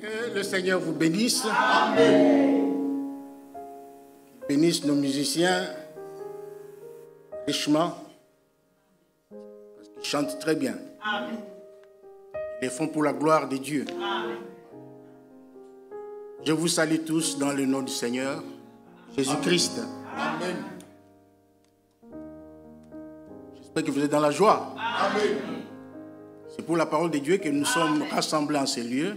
Que le Seigneur vous bénisse. Amen. Bénisse nos musiciens richement. Parce qu'ils chantent très bien. Amen. Ils les font pour la gloire de Dieu. Amen. Je vous salue tous dans le nom du Seigneur Jésus-Christ. Amen. J'espère que vous êtes dans la joie. Amen. C'est pour la parole de Dieu que nous sommes rassemblés en ces lieux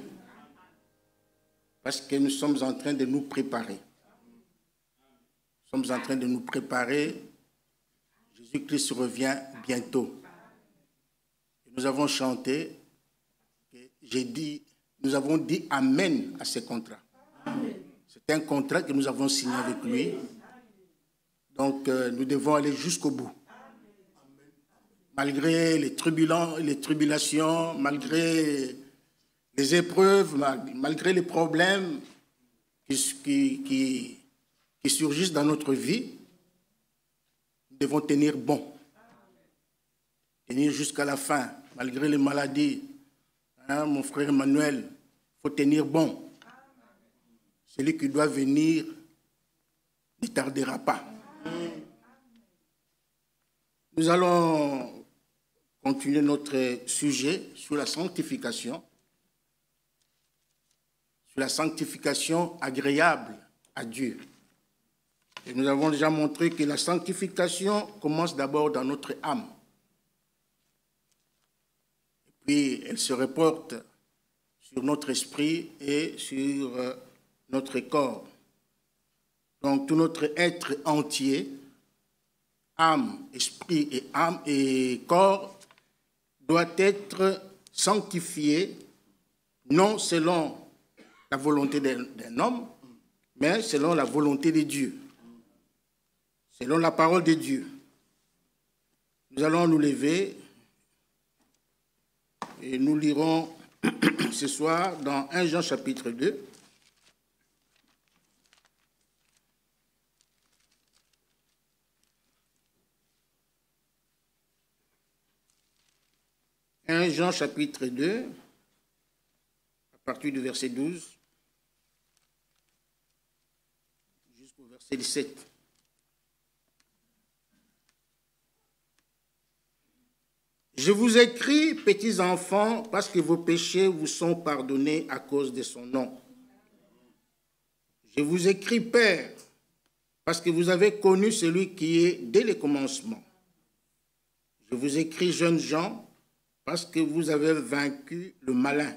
parce que nous sommes en train de nous préparer. Nous sommes en train de nous préparer. Jésus-Christ revient bientôt. Nous avons chanté, j'ai dit, nous avons dit Amen à ce contrat. C'est un contrat que nous avons signé avec lui. Donc euh, nous devons aller jusqu'au bout. Malgré les, les tribulations, malgré les épreuves, malgré les problèmes qui, surgissent dans notre vie, nous devons tenir bon. Tenir jusqu'à la fin, malgré les maladies. Hein, mon frère Emmanuel, il faut tenir bon. Celui qui doit venir ne tardera pas. Nous allons continuer notre sujet sur la sanctification la sanctification agréable à Dieu. Et nous avons déjà montré que la sanctification commence d'abord dans notre âme. Et puis elle se reporte sur notre esprit et sur euh, notre corps. Donc tout notre être entier, âme, esprit et âme et corps doit être sanctifié non selon la volonté d'un homme, mais selon la volonté de Dieu, selon la parole de Dieu. Nous allons nous lever et nous lirons ce soir dans 1 Jean chapitre 2. Jean chapitre 2, à partir du verset 12. Je vous écris, petits enfants, parce que vos péchés vous sont pardonnés à cause de son nom. Je vous écris, Père, parce que vous avez connu celui qui est dès le commencement. Je vous écris, jeunes gens, parce que vous avez vaincu le malin.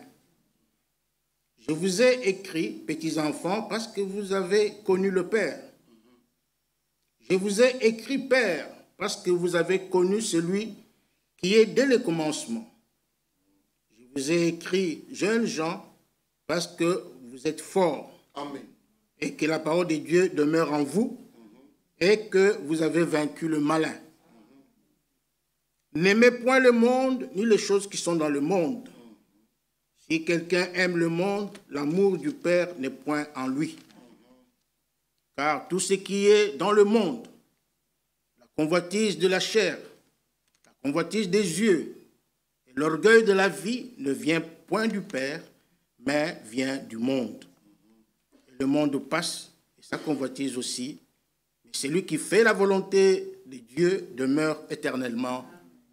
Je vous ai écrit, petits enfants, parce que vous avez connu le Père. Je vous ai écrit, Père, parce que vous avez connu celui qui est dès le commencement. Je vous ai écrit, jeunes gens, parce que vous êtes forts. Et que la parole de Dieu demeure en vous mhm. et que vous avez vaincu le malin. Mhm. N'aimez point le monde ni les choses qui sont dans le monde. Mhm. Si quelqu'un aime le monde, l'amour du Père n'est point en lui car tout ce qui est dans le monde, la convoitise de la chair, la convoitise des yeux et l'orgueil de la vie ne vient point du Père, mais vient du monde. le monde passe et sa convoitise aussi, mais celui qui fait la volonté de Dieu demeure éternellement.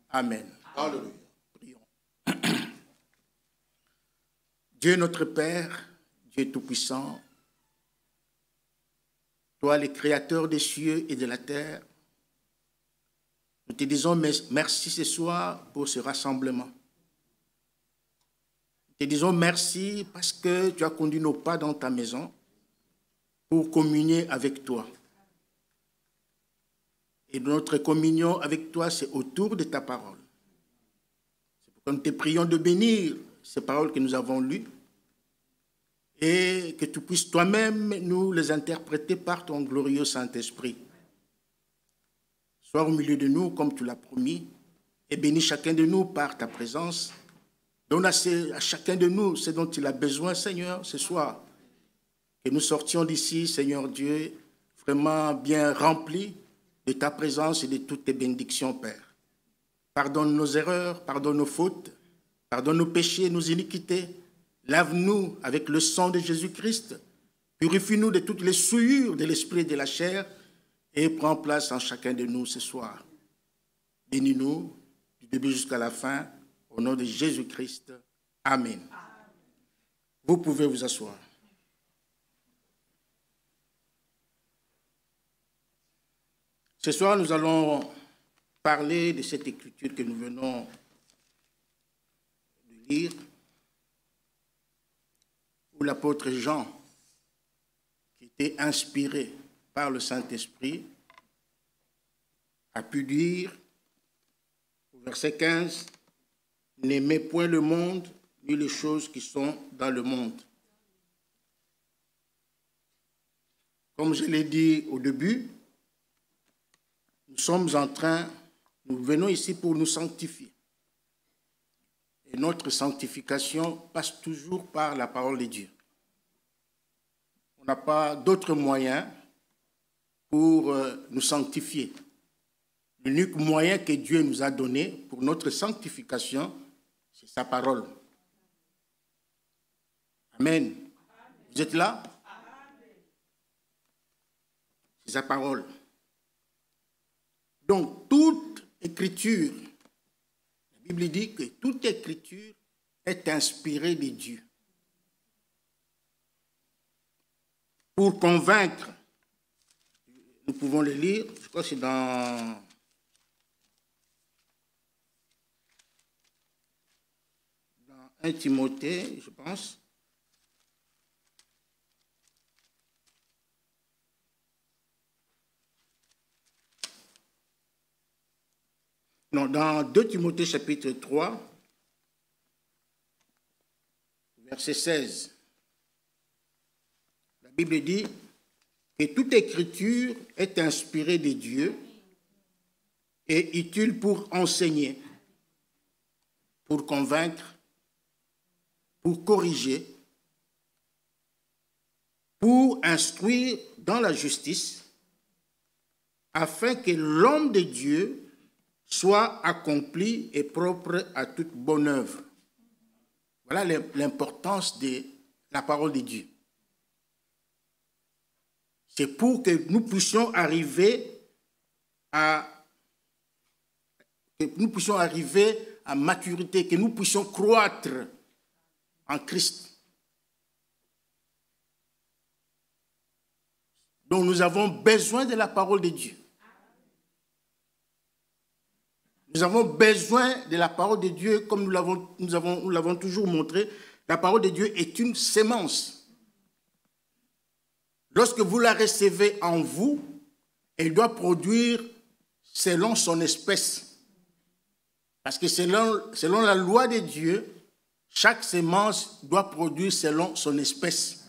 Amen. Alléluia. Prions. Dieu notre Père, Dieu Tout-Puissant, toi le Créateur des cieux et de la terre, nous te disons merci ce soir pour ce rassemblement. Nous te disons merci parce que tu as conduit nos pas dans ta maison pour communier avec toi. Et notre communion avec toi, c'est autour de ta parole. C'est pourquoi nous te prions de bénir ces paroles que nous avons lues et que tu puisses toi-même nous les interpréter par ton glorieux Saint-Esprit. Sois au milieu de nous comme tu l'as promis et bénis chacun de nous par ta présence. Donne à, chacun de nous ce dont il a besoin, Seigneur, ce soir. Que nous sortions d'ici, Seigneur Dieu, vraiment bien remplis de ta présence et de toutes tes bénédictions, Père. Pardonne nos erreurs, pardonne nos fautes, pardonne nos péchés, nos iniquités Lave-nous avec le sang de Jésus-Christ. Purifie-nous de toutes les souillures de l'esprit et de la chair et prends place en chacun de nous ce soir. Bénis-nous du début jusqu'à la fin, au nom de Jésus-Christ. Amen. Vous pouvez vous asseoir. Ce soir, nous allons parler de cette écriture que nous venons de lire où l'apôtre Jean, qui était inspiré par le Saint-Esprit, a pu dire au verset 15, N'aimez point le monde, ni les choses qui sont dans le monde. Comme je l'ai dit au début, nous sommes en train, nous venons ici pour nous sanctifier. Et notre sanctification passe toujours par la parole de Dieu. On n'a pas d'autre moyen pour euh, nous sanctifier. L'unique moyen que Dieu nous a donné pour notre sanctification, c'est sa parole. Amen. Vous êtes là C'est sa parole. Donc, toute écriture Bible dit que toute écriture est inspirée de Dieu pour convaincre. Nous pouvons le lire, je crois que c'est dans 1 Timothée, je pense. dans 2 Timothée chapitre 3, verset 16, la Bible dit que toute écriture est inspirée de Dieu et utile pour enseigner, pour convaincre, pour corriger, pour instruire dans la justice, afin que l'homme de Dieu soit accompli et propre à toute bonne œuvre. Voilà l'importance de la parole de Dieu. C'est pour que nous puissions arriver à que nous puissions arriver à maturité, que nous puissions croître en Christ. Donc nous avons besoin de la parole de Dieu. Nous avons besoin de la parole de Dieu, comme nous l'avons, toujours montré. La parole de Dieu est une sémence. Lorsque vous la recevez en vous, elle doit produire selon son espèce. Parce que selon, la loi de Dieu, chaque sémence doit produire selon son espèce.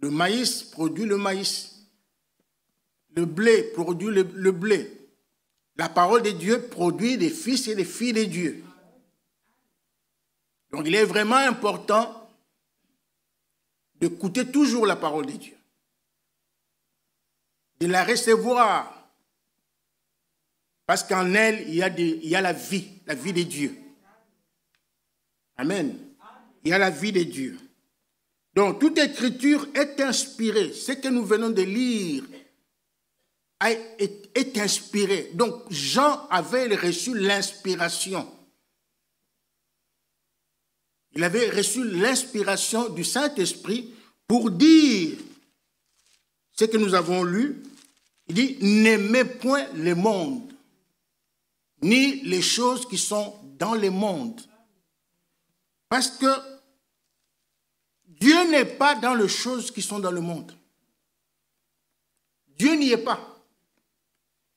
Le maïs produit le maïs. Le blé produit le blé. La parole de Dieu produit des fils et des filles de Dieu. Donc il est vraiment important d'écouter toujours la parole de Dieu, de la recevoir, parce qu'en elle, il y, a il la vie, la vie de Dieu. Amen. Il y a la vie de Dieu. Donc toute écriture est inspirée. Ce que nous venons de lire est, inspiré. Donc Jean avait reçu l'inspiration. Il avait reçu l'inspiration du Saint-Esprit pour dire ce que nous avons lu. Il dit, n'aimez point le monde, ni les choses qui sont dans le monde. Parce que Dieu n'est pas dans les choses qui sont dans le monde. Dieu n'y est pas.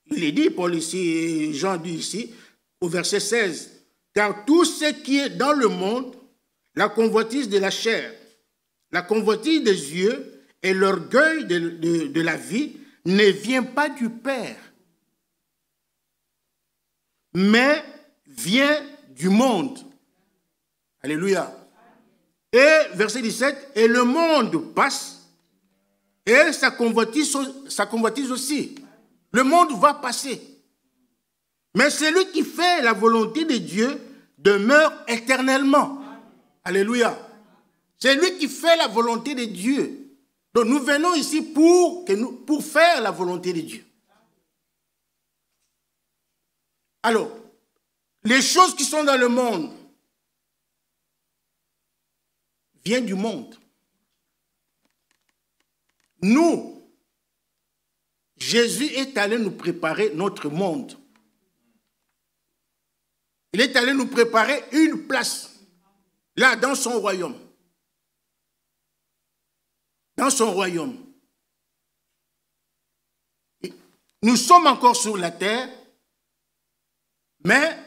Il est dit, Paul ici, Jean dit ici, au verset 16, car tout ce qui est dans le monde, la convoitise de la chair, la convoitise des yeux et l'orgueil de, la vie ne vient pas du Père, mais vient du monde. Alléluia. Et verset 17, et le monde passe, et sa convoitise aussi. Le monde va passer. Mais celui qui fait la volonté de Dieu demeure éternellement. Alléluia. C'est lui qui fait la volonté de Dieu. Donc nous venons ici pour, que nous, pour faire la volonté de Dieu. Alors, les choses qui sont dans le monde viennent du monde. Nous, Jésus est allé nous préparer notre monde. Il est allé nous préparer une place, là, dans son royaume. Dans son royaume. Nous sommes encore sur la terre, mais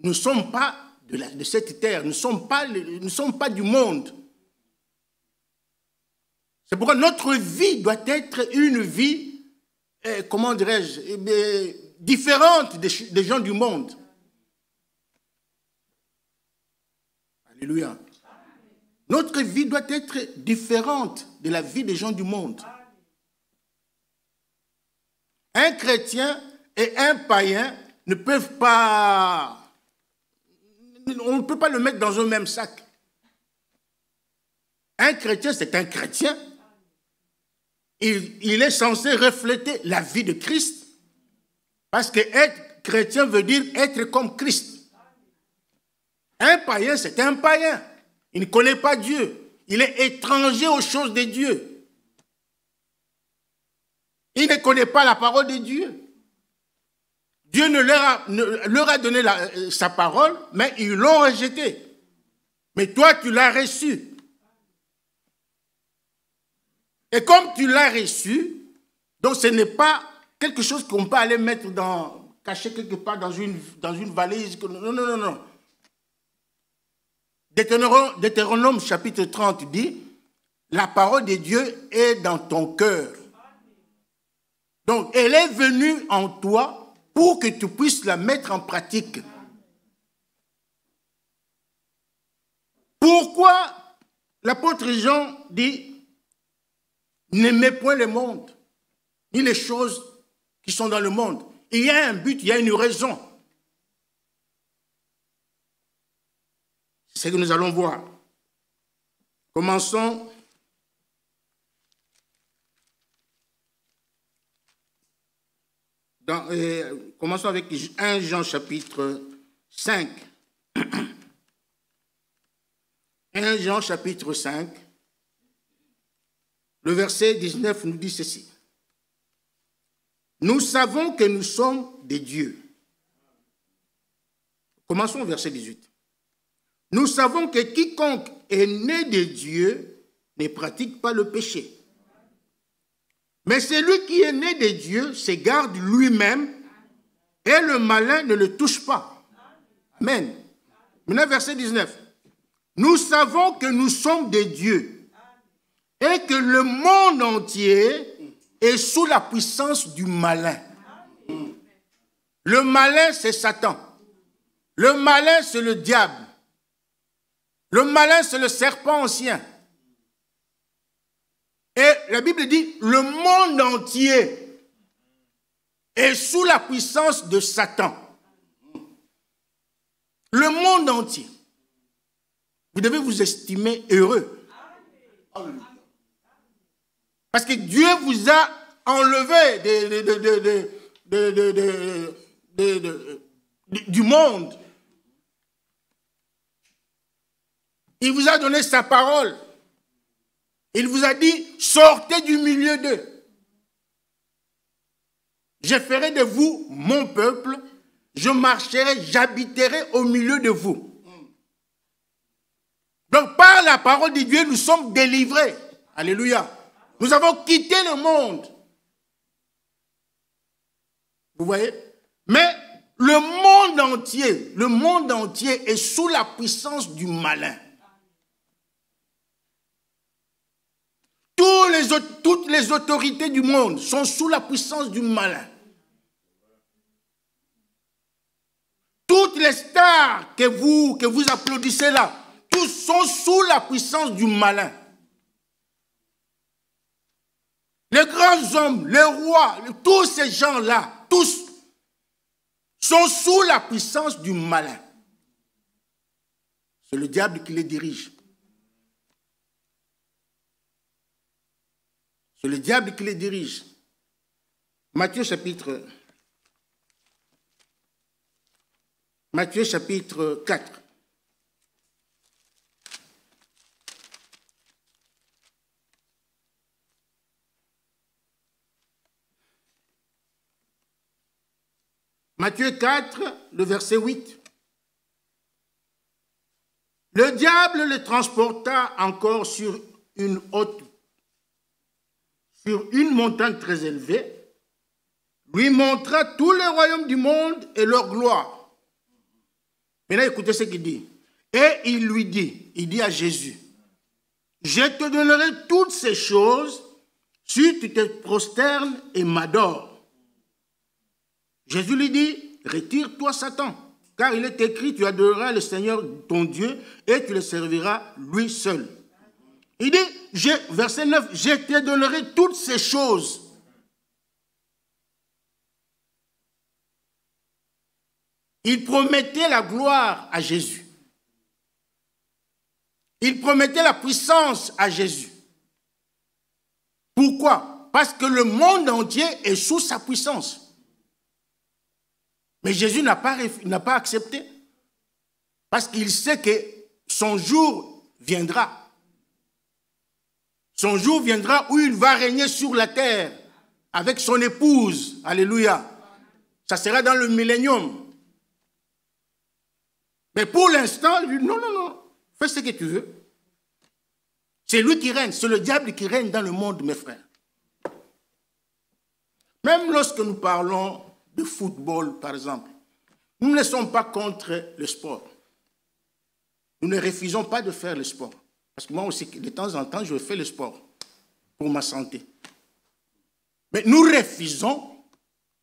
nous ne sommes pas de, cette terre, nous ne sommes pas du monde. C'est pourquoi notre vie doit être une vie eh, comment dirais-je, eh différente des, gens du monde. Alléluia. Notre vie doit être différente de la vie des gens du monde. Un chrétien et un païen ne peuvent pas... On ne peut pas le mettre dans un même sac. Un chrétien, c'est un chrétien, il, est censé refléter la vie de Christ. Parce que être chrétien veut dire être comme Christ. Un païen, c'est un païen. Il ne connaît pas Dieu. Il est étranger aux choses de Dieu. Il ne connaît pas la parole de Dieu. Dieu ne leur a, leur a donné euh, sa parole, mais ils l'ont rejetée. Mais toi, tu l'as reçue. Et comme tu l'as reçu, donc ce n'est pas quelque chose qu'on peut aller mettre dans, cacher quelque part dans une, dans une valise. Non, non, non, non. Deutéronome, Deutéronome chapitre 30 dit, la parole de Dieu est dans ton cœur. Donc, elle est venue en toi pour que tu puisses la mettre en pratique. Pourquoi l'apôtre Jean dit N'aimez point le monde, ni les choses qui sont dans le monde. Il y a un but, il y a une raison. C'est ce que nous allons voir. Commençons euh, commençons avec 1 Jean chapitre 5. 1 Jean chapitre 5. Le verset 19 nous dit ceci. Nous savons que nous sommes des dieux. Commençons au verset 18. Nous savons que quiconque est né de Dieu ne pratique pas le péché. Mais celui qui est né de Dieu se garde lui-même et le malin ne le touche pas. Amen. Maintenant, verset 19. Nous savons que nous sommes des dieux et que le monde entier est sous la puissance du malin. Le malin, c'est Satan. Le malin, c'est le diable. Le malin, c'est le serpent ancien. Et la Bible dit, le monde entier est sous la puissance de Satan. Le monde entier. Vous devez vous estimer heureux. Parce que Dieu vous a enlevé du monde. Il vous a donné sa parole. Il vous a dit, sortez du milieu d'eux. Je ferai de vous mon peuple. Je marcherai, j'habiterai au milieu de vous. Donc par la parole de Dieu, nous sommes délivrés. Alléluia. Nous avons quitté le monde. Vous voyez Mais le monde entier, le monde entier est sous la puissance du malin. toutes les autorités du monde sont sous la puissance du malin. Toutes les stars que vous, que vous applaudissez là, tous sont sous la puissance du malin. Les grands hommes, les rois, tous ces gens-là, tous, sont sous la puissance du malin. C'est le diable qui les dirige. C'est le diable qui les dirige. Matthieu chapitre Matthieu chapitre 4. Matthieu 4, le verset 8. Le diable le transporta encore sur une haute, sur une montagne très élevée, lui montra tous les royaumes du monde et leur gloire. Maintenant, écoutez ce qu'il dit. Et il lui dit, il dit à Jésus, je te donnerai toutes ces choses si tu te prosternes et m'adores. Jésus lui dit, retire-toi Satan, car il est écrit, tu adoreras le Seigneur ton Dieu et tu le serviras lui seul. Il dit, je, verset 9, je te donnerai toutes ces choses. Il promettait la gloire à Jésus. Il promettait la puissance à Jésus. Pourquoi Parce que le monde entier est sous sa puissance. Mais Jésus n'a pas, n'a pas accepté parce qu'il sait que son jour viendra. Son jour viendra où il va régner sur la terre avec son épouse. Alléluia. Ça sera dans le millénium. Mais pour l'instant, il non, non, non, fais ce que tu veux. C'est lui qui règne, c'est le diable qui règne dans le monde, mes frères. Même lorsque nous parlons football, par exemple. Nous ne sommes pas contre le sport. Nous ne refusons pas de faire le sport. Parce que moi aussi, de temps en temps, je fais le sport pour ma santé. Mais nous refusons,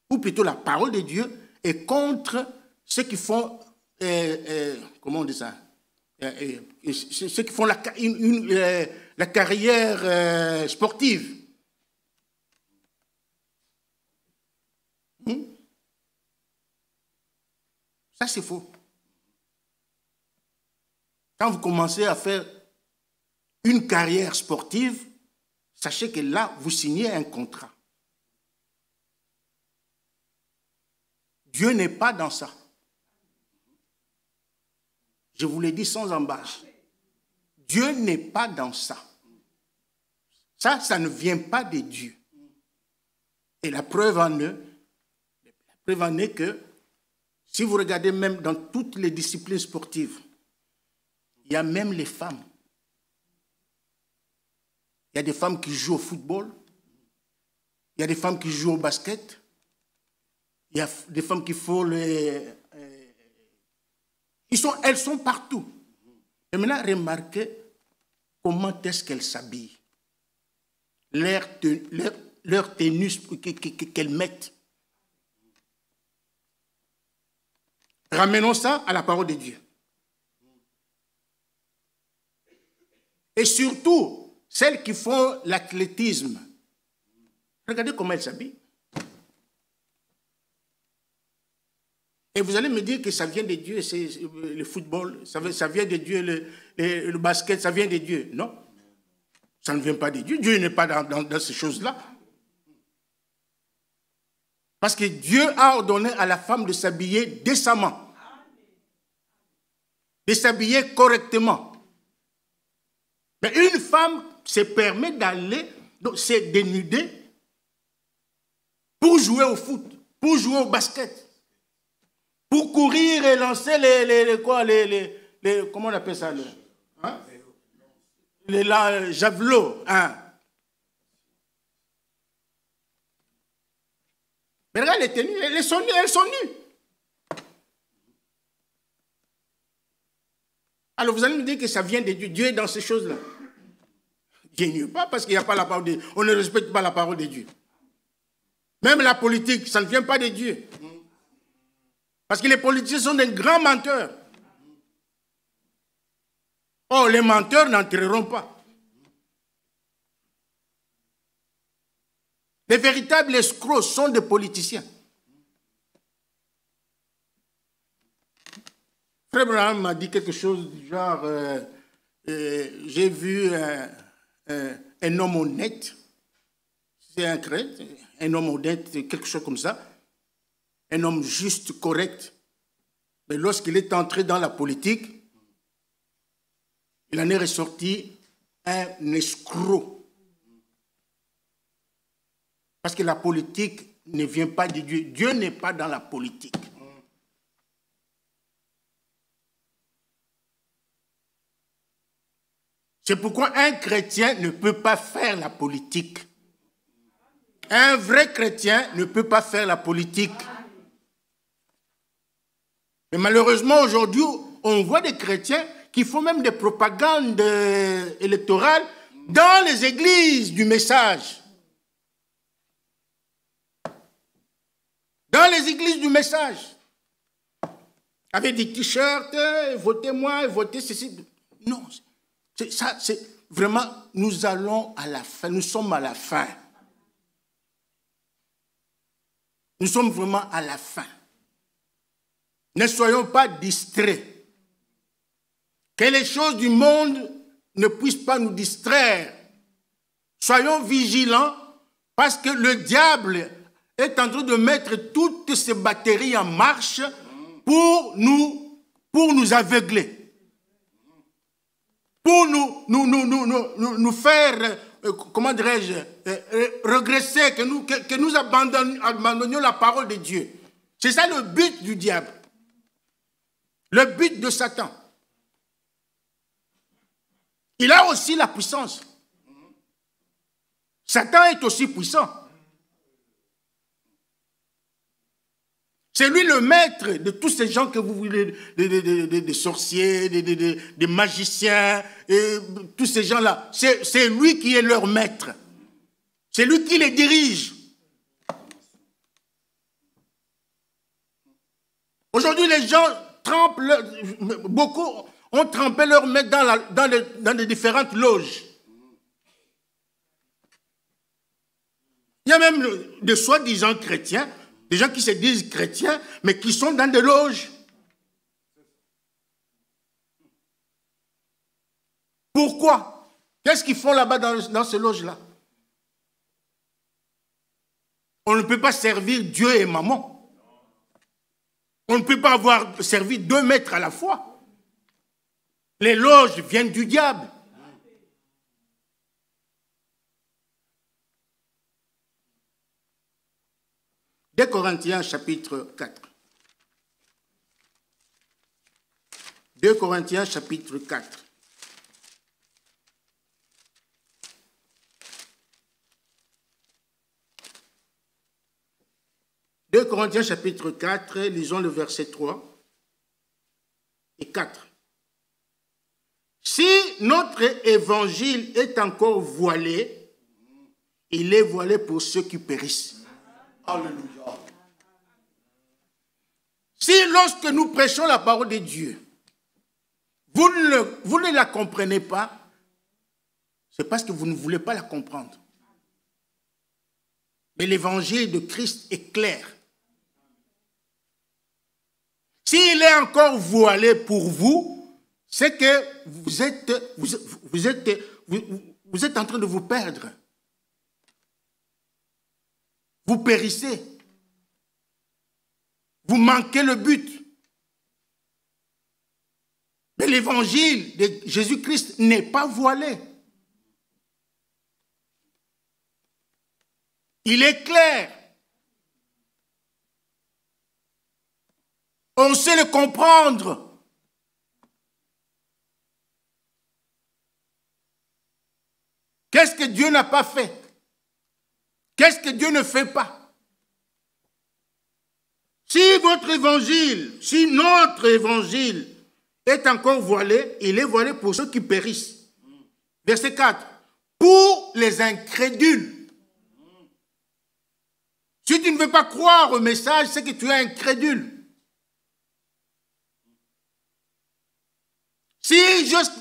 ou plutôt la parole de Dieu est contre ceux qui font, euh, euh comment on dit ça, euh, euh, ceux qui font la, la carrière sportive. Ça, c'est faux. Quand vous commencez à faire une carrière sportive, sachez que là, vous signez un contrat. Dieu n'est pas dans ça. Je vous l'ai dit sans embâche. Dieu n'est pas dans ça. Ça, ça ne vient pas de Dieu. Et la preuve en eux, la preuve en est que si vous regardez même dans toutes les disciplines sportives, il y a même les femmes. Il y a des femmes qui jouent au football, il y a des femmes qui jouent au basket, il y a des femmes qui font les... Euh, ils sont, elles sont partout. Et maintenant, remarquez comment est-ce qu'elles s'habillent, leur, leur, leur tenue qu'elles mettent. Ramenons ça à la parole de Dieu. Et surtout, celles qui font l'athlétisme. Regardez comment elles s'habillent. Et vous allez me dire que ça vient de Dieu, c'est euh, le football, ça, vient de Dieu, le, basket, ça vient de Dieu. Non, ça ne vient pas de Dieu. Dieu n'est pas dans ces choses-là. Parce que Dieu a ordonné à la femme de s'habiller décemment, de s'habiller correctement. Mais une femme se permet d'aller, se dénuder pour jouer au foot, pour jouer au basket, pour courir et lancer les, quoi, les, les, comment on appelle ça, hein? les, javelots. Hein? Mais regarde les tenues, elles sont nues, elles sont nues. Alors vous allez me dire que ça vient de Dieu. Dieu est dans ces choses-là. Dieu n'y pas parce qu'il n'y a pas la parole de On ne respecte pas la parole de Dieu. Même la politique, ça ne vient pas de Dieu. Parce que les politiciens sont des grands menteurs. Oh, les menteurs n'entreront pas. Les véritables escrocs sont des politiciens. Frère m'a dit quelque chose du genre euh, euh, j'ai vu un homme honnête, c'est un un homme honnête, quelque chose comme ça, un homme juste, correct. Mais lorsqu'il est entré dans la politique, il en est ressorti un escroc. Parce que la politique ne vient pas de Dieu. Dieu n'est pas dans la politique. C'est pourquoi un chrétien ne peut pas faire la politique. Un vrai chrétien ne peut pas faire la politique. Mais malheureusement, aujourd'hui, on voit des chrétiens qui font même des propagandes euh, électorales dans les églises du message. dans les églises du message, avec des t-shirts, eh, votez moi, votez ceci. Non, ça, c'est vraiment, nous allons à la fin, nous sommes à la fin. Nous sommes vraiment à la fin. Ne soyons pas distraits. Que les choses du monde ne puissent pas nous distraire. Soyons vigilants parce que le diable est en train de mettre toutes ces batteries en marche pour nous, pour nous aveugler. Pour nous, nous, nous, nous faire, euh, comment dirais-je, euh, euh, regresser, que nous, que, que nous abandonnions la parole de Dieu. C'est ça le but du diable. Le but de Satan. Il a aussi la puissance. Satan est aussi puissant. C'est lui le maître de tous ces gens que vous voulez, des, sorciers, des, magiciens, et tous ces gens-là. C'est lui qui est leur maître. C'est lui qui les dirige. Aujourd'hui, les gens trempent, beaucoup ont trempé leur maître dans, dans, les, dans les différentes loges. Il y a même des soi-disant chrétiens des gens qui se disent chrétiens, mais qui sont dans des loges. Pourquoi Qu'est-ce qu'ils font là-bas dans, ces loges-là On ne peut pas servir Dieu et maman. On ne peut pas avoir servi deux maîtres à la fois. Les loges viennent du diable. 2 Corinthiens chapitre 4. 2 Corinthiens chapitre 4. De Corinthiens chapitre 4, lisons le verset 3 et 4. Si notre évangile est encore voilé, il est voilé pour ceux qui périssent. Si lorsque nous prêchons la parole de Dieu, vous ne, la comprenez pas, c'est parce que vous ne voulez pas la comprendre. Mais l'évangile de Christ est clair. S'il est encore voilé pour vous, c'est que vous êtes, vous, êtes, vous êtes en train de vous perdre. Vous périssez. Vous manquez le but. Mais l'évangile de Jésus-Christ n'est pas voilé. Il est clair. On sait le comprendre. Qu'est-ce que Dieu n'a pas fait Qu'est-ce que Dieu ne fait pas Si votre évangile, si notre évangile est encore voilé, il est voilé pour ceux qui périssent. Verset 4. Pour les incrédules. Si tu ne veux pas croire au message, c'est que tu es incrédule. Si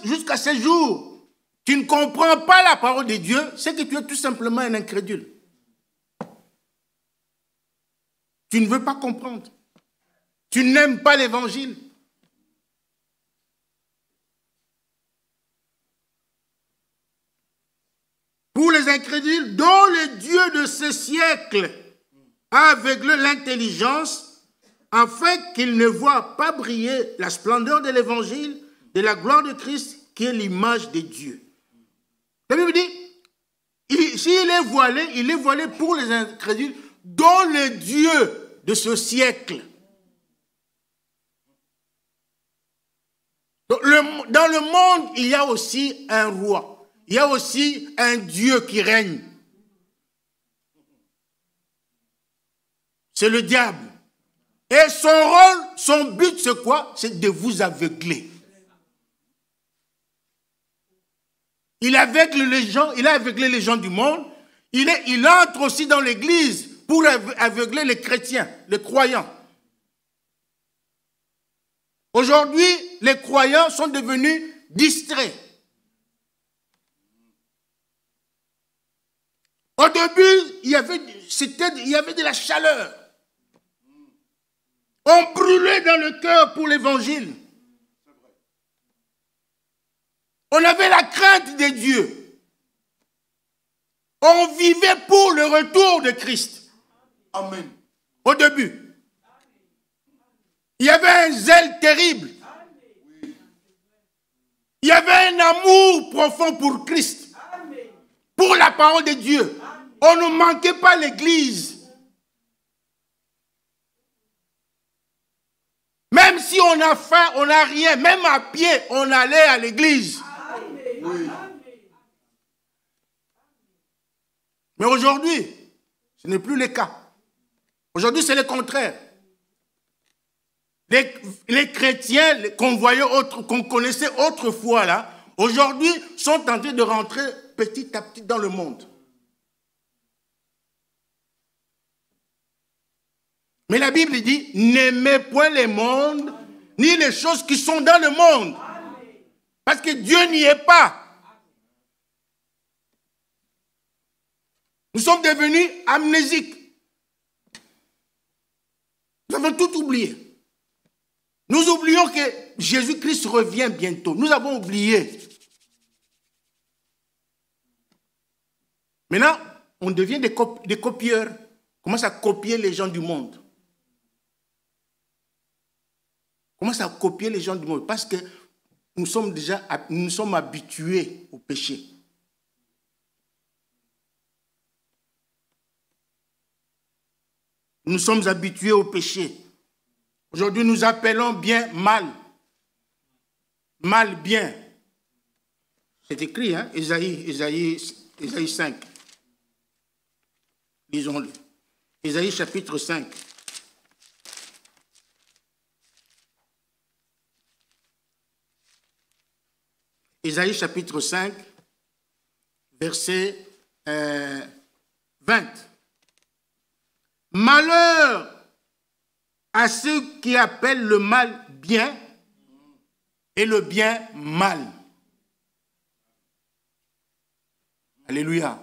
jusqu'à ce jour, tu ne comprends pas la parole de Dieu, c'est que tu es tout simplement un incrédule. Tu ne veux pas comprendre. Tu n'aimes pas l'évangile. Pour les incrédules, dont le dieux de ce siècle a aveuglé l'intelligence, afin qu'ils ne voient pas briller la splendeur de l'évangile, de la gloire de Christ, qui est l'image de Dieu. La dit, s'il est voilé, il est voilé pour les incrédules, dont les dieux de ce siècle. dans le monde, il y a aussi un roi, il y a aussi un Dieu qui règne. C'est le diable. Et son rôle, son but, c'est quoi C'est de vous aveugler. Il aveugle les gens, il a les gens du monde. Il, est, il entre aussi dans l'église pour aveugler les chrétiens, les croyants. Aujourd'hui, les croyants sont devenus distraits. Au début, il y avait, il y avait de la chaleur. On brûlait dans le cœur pour l'évangile. On avait la crainte de Dieu. On vivait pour le retour de Christ. Amen. Au début, il y avait un zèle terrible. Il y avait un amour profond pour Christ, pour la parole de Dieu. On ne manquait pas l'Église. Même si on a faim, on n'a rien, même à pied, on allait à l'Église. Mais aujourd'hui, ce n'est plus le cas. Aujourd'hui, c'est le contraire. Les, chrétiens qu'on voyait qu'on connaissait autrefois là, aujourd'hui sont tentés de rentrer petit à petit dans le monde. Mais la Bible dit, n'aimez point le monde, ni les choses qui sont dans le monde. Parce que Dieu n'y est pas. Nous sommes devenus amnésiques tout oublié. Nous oublions que Jésus-Christ revient bientôt. Nous avons oublié. Maintenant, on devient des, des copieurs. On commence à copier les gens du monde. On commence à copier les gens du monde parce que nous sommes déjà nous sommes habitués au péché. Nous sommes habitués au péché. Aujourd'hui, nous appelons bien mal. Mal bien. C'est écrit, hein, Esaïe, Esaïe 5. Lisons-le. Esaïe, chapitre 5. Esaïe, chapitre 5, verset 20. Euh, Malheur à ceux qui appellent le mal bien et le bien mal. Alléluia.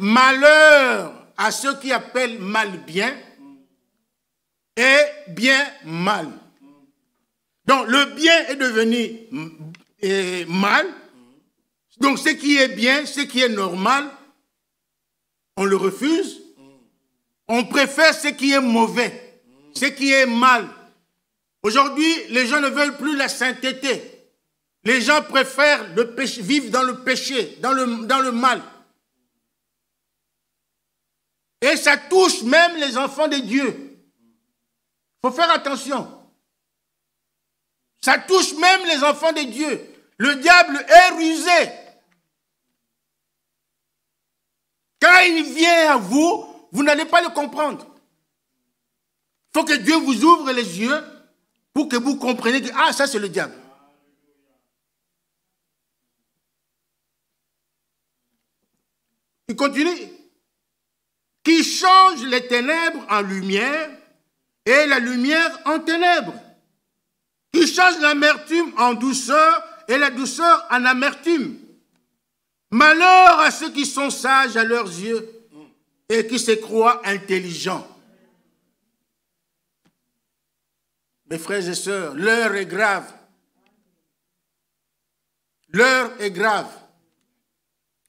Malheur à ceux qui appellent mal bien et bien mal. Donc le bien est devenu mal. Donc ce qui est bien, ce qui est normal, on le refuse. On préfère ce qui est mauvais, ce qui est mal. Aujourd'hui, les gens ne veulent plus la sainteté. Les gens préfèrent vivre dans le péché, dans le, dans le mal. Et ça touche même les enfants de Dieu. Il faut faire attention. Ça touche même les enfants de Dieu. Le diable est rusé. Quand il vient à vous, vous n'allez pas le comprendre. Il faut que Dieu vous ouvre les yeux pour que vous compreniez que, ah, ça c'est le diable. Il continue. Qui change les ténèbres en lumière et la lumière en ténèbres. Qui change l'amertume en douceur et la douceur en amertume. Malheur à ceux qui sont sages à leurs yeux et qui se croit intelligent, Mes frères et sœurs, l'heure est grave. L'heure est grave.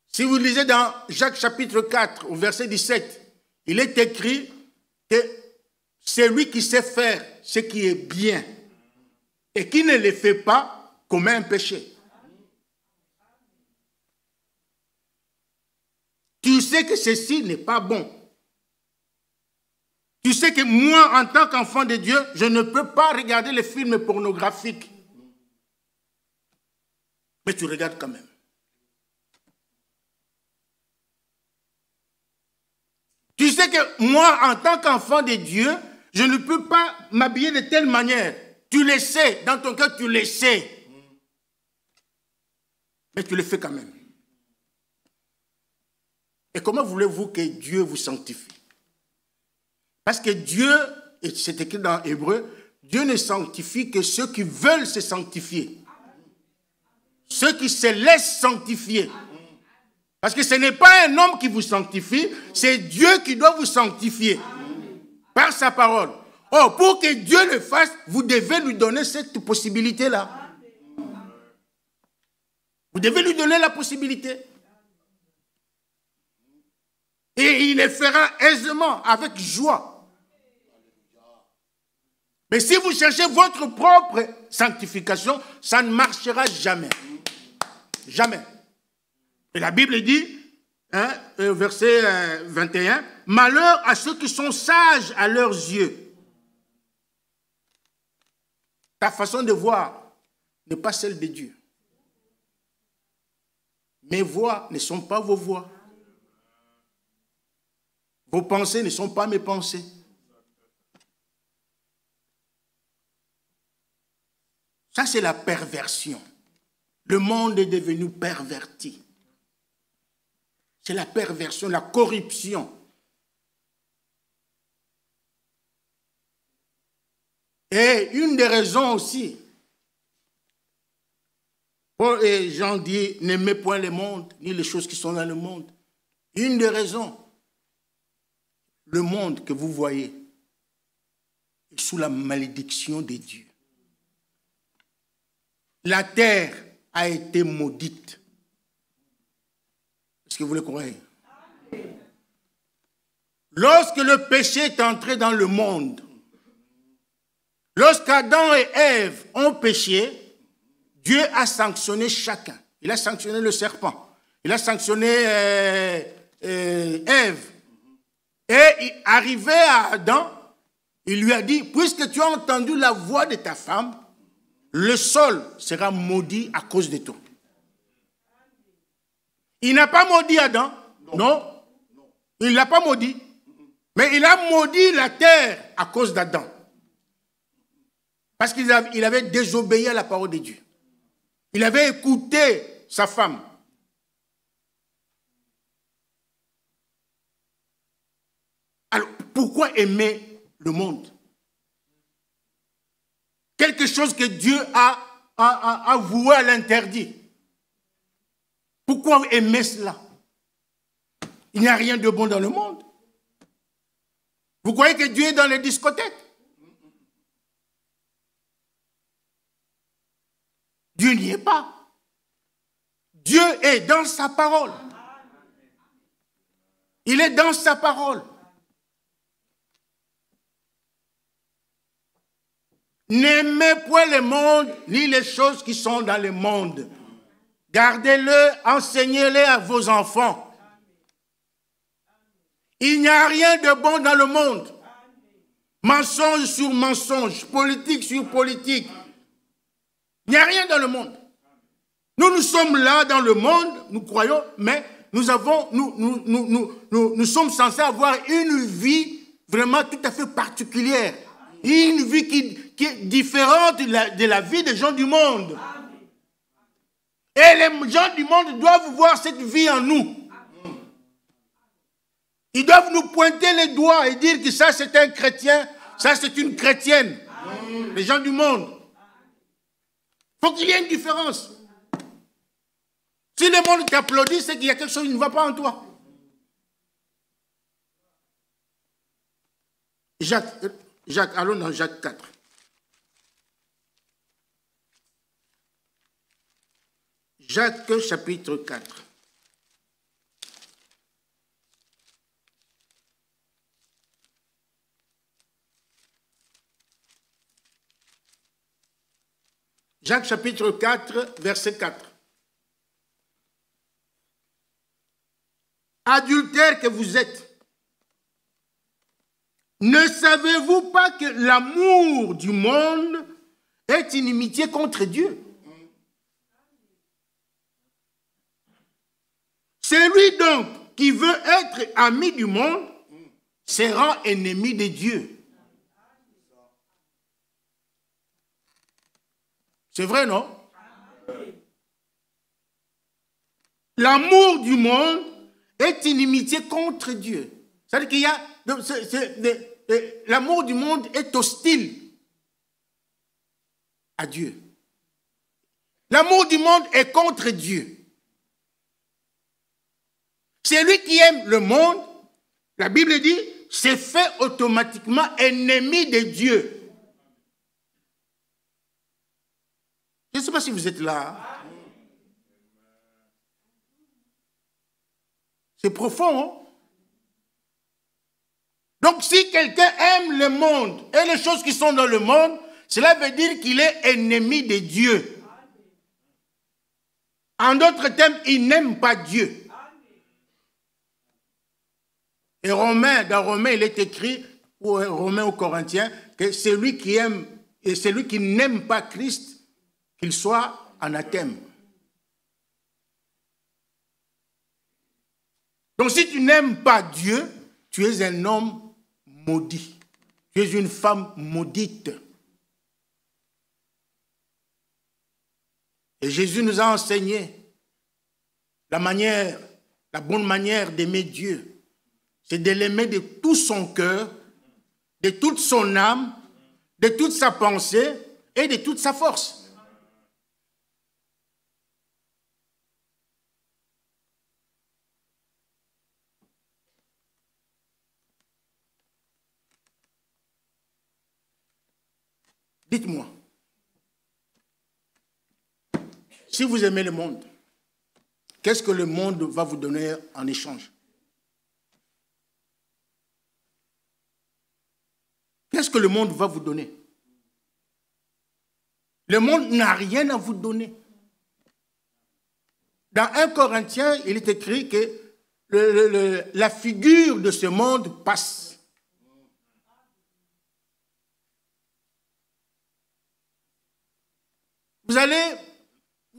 Si vous lisez dans Jacques chapitre 4 au verset 17, il est écrit que c'est lui qui sait faire ce qui est bien et qui ne le fait pas commet un péché. Tu sais que ceci n'est pas bon. Tu sais que moi, en tant qu'enfant de Dieu, je ne peux pas regarder les films pornographiques. Mais tu regardes quand même. Tu sais que moi, en tant qu'enfant de Dieu, je ne peux pas m'habiller de telle manière. Tu le sais, dans ton cœur, tu le sais. Mais tu le fais quand même. Et comment voulez-vous que Dieu vous sanctifie Parce que Dieu, c'est écrit dans Hébreu, Dieu ne sanctifie que ceux qui veulent se sanctifier. Ceux qui se laissent sanctifier. Parce que ce n'est pas un homme qui vous sanctifie, c'est Dieu qui doit vous sanctifier par sa parole. Or, oh, pour que Dieu le fasse, vous devez lui donner cette possibilité-là. Vous devez lui donner la possibilité. Et il les fera aisément, avec joie. Mais si vous cherchez votre propre sanctification, ça ne marchera jamais. Jamais. Et la Bible dit, hein, euh, verset 21, euh, Malheur à ceux qui sont sages à leurs yeux. Ta façon de voir n'est pas celle de Dieu. Mes voix ne sont pas vos voix. Vos pensées ne sont pas mes pensées. Ça, c'est la perversion. Le monde est devenu perverti. C'est la perversion, la corruption. Et une des raisons aussi, Paul et Jean dit, n'aimez point le monde, ni les choses qui sont dans le monde. Une des raisons, le monde que vous voyez est sous la malédiction des dieux. La terre a été maudite. Est-ce que vous le croyez Lorsque le péché est entré dans le monde, lorsqu'Adam et Ève ont péché, Dieu a sanctionné chacun. Il a sanctionné le serpent. Il a sanctionné euh, euh, Ève. Et arrivé à Adam, il lui a dit, puisque tu as entendu la voix de ta femme, le sol sera maudit à cause de toi. Il n'a pas maudit Adam, non. Il ne l'a pas maudit. Mais il a maudit la terre à cause d'Adam. Parce qu'il avait désobéi à la parole de Dieu. Il avait écouté sa femme. pourquoi aimer le monde Quelque chose que Dieu a, avoué voué à l'interdit. Pourquoi aimer cela Il n'y a rien de bon dans le monde. Vous croyez que Dieu est dans les discothèques Dieu n'y est pas. Dieu est dans sa parole. Il est dans sa parole. N'aimez point le monde, ni les choses qui sont dans le monde. Gardez-le, enseignez-les à vos enfants. Il n'y a rien de bon dans le monde. Mensonge sur mensonge, politique sur politique. Il n'y a rien dans le monde. Nous, nous sommes là dans le monde, nous croyons, mais nous, avons, nous, nous, nous, nous sommes censés avoir une vie vraiment tout à fait particulière une vie qui, est différente de la, vie des gens du monde. Et les gens du monde doivent voir cette vie en nous. Ils doivent nous pointer les doigts et dire que ça c'est un chrétien, ça c'est une chrétienne. Les gens du monde. Il Faut qu'il y ait une différence. Si le monde t'applaudit, c'est qu'il y a quelque chose qui ne va pas en toi. Jacques, euh, Jacques, allons dans Jacques 4. Jacques chapitre 4. Jacques chapitre 4, verset 4. Adultère que vous êtes, ne savez-vous pas que l'amour du monde est inimitié contre Dieu Celui donc qui veut être ami du monde sera ennemi de Dieu. C'est vrai, non L'amour du monde est inimitié contre Dieu. C'est-à-dire qu'il y a l'amour du monde est hostile à Dieu. L'amour du monde est contre Dieu. Celui qui aime le monde, la Bible dit, se fait automatiquement ennemi de Dieu. Je ne sais pas si vous êtes là. C'est profond. Hein? Donc si quelqu'un aime le monde et les choses qui sont dans le monde, cela veut dire qu'il est ennemi de Dieu. En d'autres termes, il n'aime pas Dieu. Et Romain, dans Romain, il est écrit, ou Romain aux Corinthiens, que celui qui aime et celui qui n'aime pas Christ, qu'il soit anathème. Donc si tu n'aimes pas Dieu, tu es un homme maudit. Tu es une femme maudite. Et Jésus nous a enseigné la manière, la bonne manière d'aimer Dieu. C'est de l'aimer de tout son cœur, de toute son âme, de toute sa pensée et de toute sa force. Dites-moi, si vous aimez le monde, qu'est-ce que le monde va vous donner en échange Qu'est-ce que le monde va vous donner Le monde n'a rien à vous donner. Dans 1 Corinthien, il est écrit que la figure de ce monde passe. Vous allez,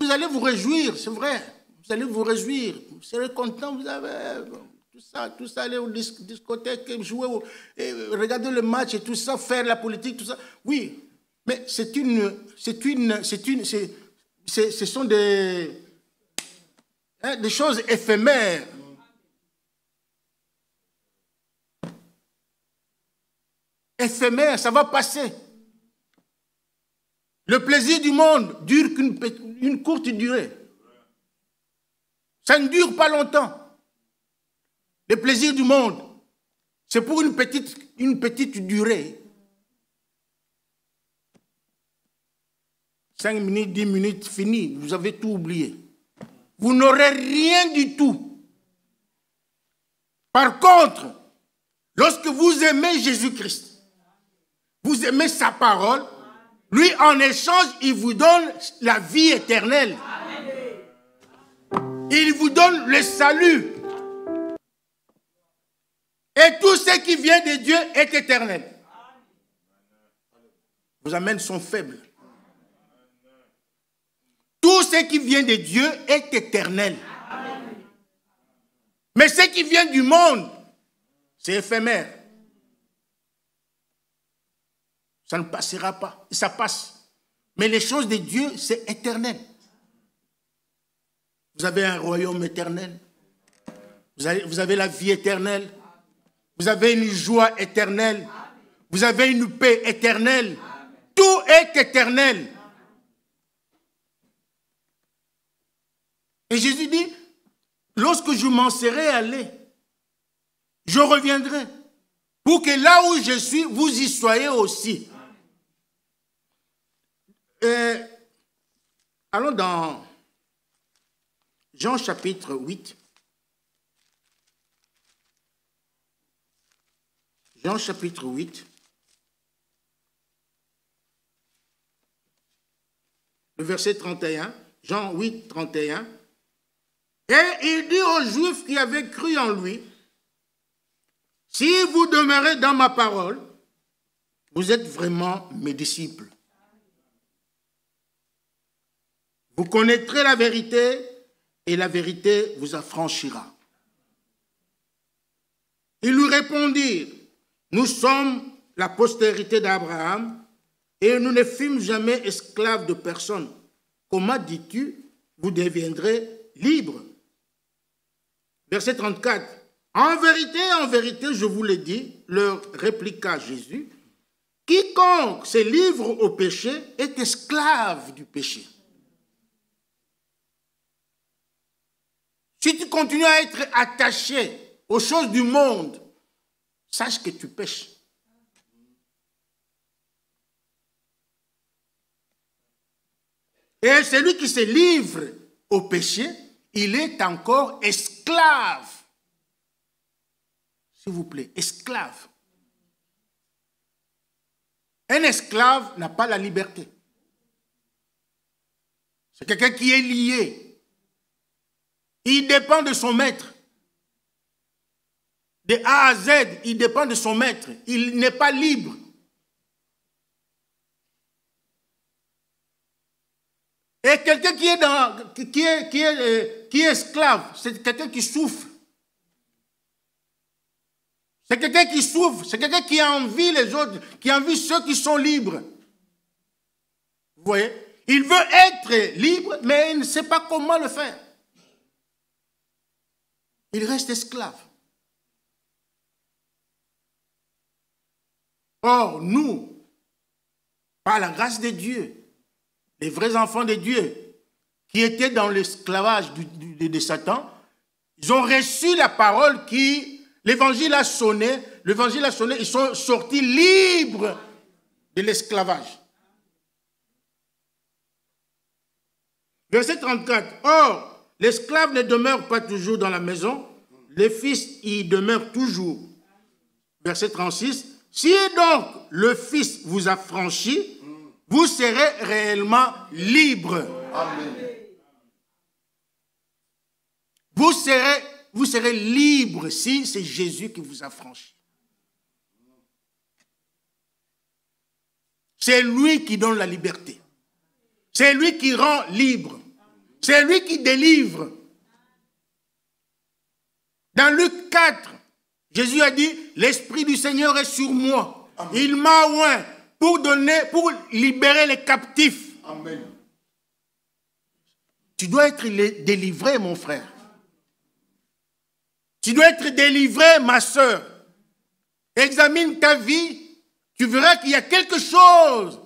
vous allez vous réjouir, c'est vrai. Vous allez vous réjouir. Vous serez content, vous avez tout ça, tout ça, aller aux discothèques, jouer, regarder le match et tout ça, faire la politique, tout ça. Oui, mais c'est une, c'est une, c'est une, c'est, ce sont des, hein, des choses éphémères. Éphémères, ça va passer. Le plaisir du monde dure qu'une une courte durée. Ça ne dure pas longtemps. Le plaisir du monde, c'est pour une petite, une petite durée. Cinq minutes, dix minutes, fini, vous avez tout oublié. Vous n'aurez rien du tout. Par contre, lorsque vous aimez Jésus-Christ, vous aimez sa parole, lui, en échange, il vous donne la vie éternelle. Il vous donne le salut. Et tout ce qui vient de Dieu est éternel. Vos amènes sont faibles. Tout ce qui vient de Dieu est éternel. Mais ce qui vient du monde, c'est éphémère. Ça ne passera pas. Ça passe. Mais les choses de Dieu, c'est éternel. Vous avez un royaume éternel. Vous avez, vous avez, la vie éternelle. Vous avez une joie éternelle. Vous avez une paix éternelle. Tout est éternel. Et Jésus dit, lorsque je m'en serai allé, je reviendrai pour que là où je suis, vous y soyez aussi. Allons dans Jean chapitre 8. Jean chapitre 8. Le verset 31, Jean 8, 31. Et il dit aux Juifs qui avaient cru en lui, si vous demeurez dans ma parole, vous êtes vraiment mes disciples. Vous connaîtrez la vérité et la vérité vous affranchira. Ils lui répondirent, nous sommes la postérité d'Abraham et nous ne fûmes jamais esclaves de personne. Comment dis-tu, vous deviendrez libres Verset 34. En vérité, en vérité, je vous l'ai dit, leur répliqua Jésus, quiconque se livre au péché est esclave du péché. Si tu continues à être attaché aux choses du monde, sache que tu pêches. Et celui qui se livre au péché, il est encore esclave. S'il vous plaît, esclave. Un esclave n'a pas la liberté. C'est quelqu'un qui est lié il dépend de son maître. De A à Z, il dépend de son maître. Il n'est pas libre. Et quelqu'un qui est, dans, qui est, qui euh, esclave, c'est quelqu'un qui souffre. C'est quelqu'un qui souffre, c'est quelqu'un qui envie les autres, qui envie ceux qui sont libres. Vous voyez Il veut être libre, mais il ne sait pas comment le faire. Il reste esclave. Or, nous, par la grâce de Dieu, les vrais enfants de Dieu, qui étaient dans l'esclavage de Satan, ils ont reçu la parole qui, l'évangile a sonné, l'évangile a sonné, ils sont sortis libres de l'esclavage. Verset 34. Or, L'esclave ne demeure pas toujours dans la maison, le fils y demeure toujours. Verset 36, si donc le fils vous a franchi, vous serez réellement libre. Vous serez, vous serez libre si c'est Jésus qui vous a franchi. C'est lui qui donne la liberté. C'est lui qui rend libre. C'est lui qui délivre. Dans Luc 4, Jésus a dit, l'Esprit du Seigneur est sur moi. Il m'a oint pour donner, pour libérer les captifs. Tu dois être délivré, mon frère. Tu dois être délivré, ma soeur. Examine ta vie. Tu verras qu'il y a quelque chose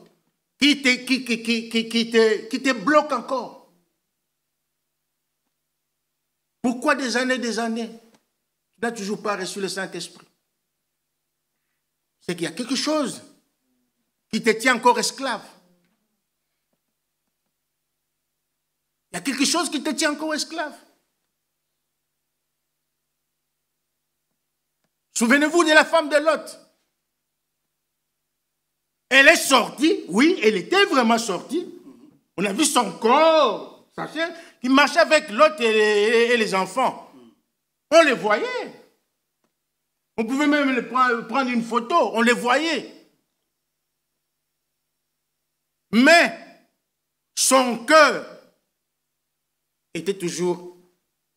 qui qui, qui te bloque encore. Pourquoi des années et des années Tu n'as toujours pas reçu le Saint-Esprit. C'est qu'il y a quelque chose qui te tient encore esclave. Il y a quelque chose qui te tient encore esclave. Souvenez-vous de la femme de Lot. Elle est sortie, oui, elle était vraiment sortie. On a vu son corps qui marchait avec l'autre et, les enfants. On les voyait. On pouvait même prendre une photo, on les voyait. Mais son cœur était toujours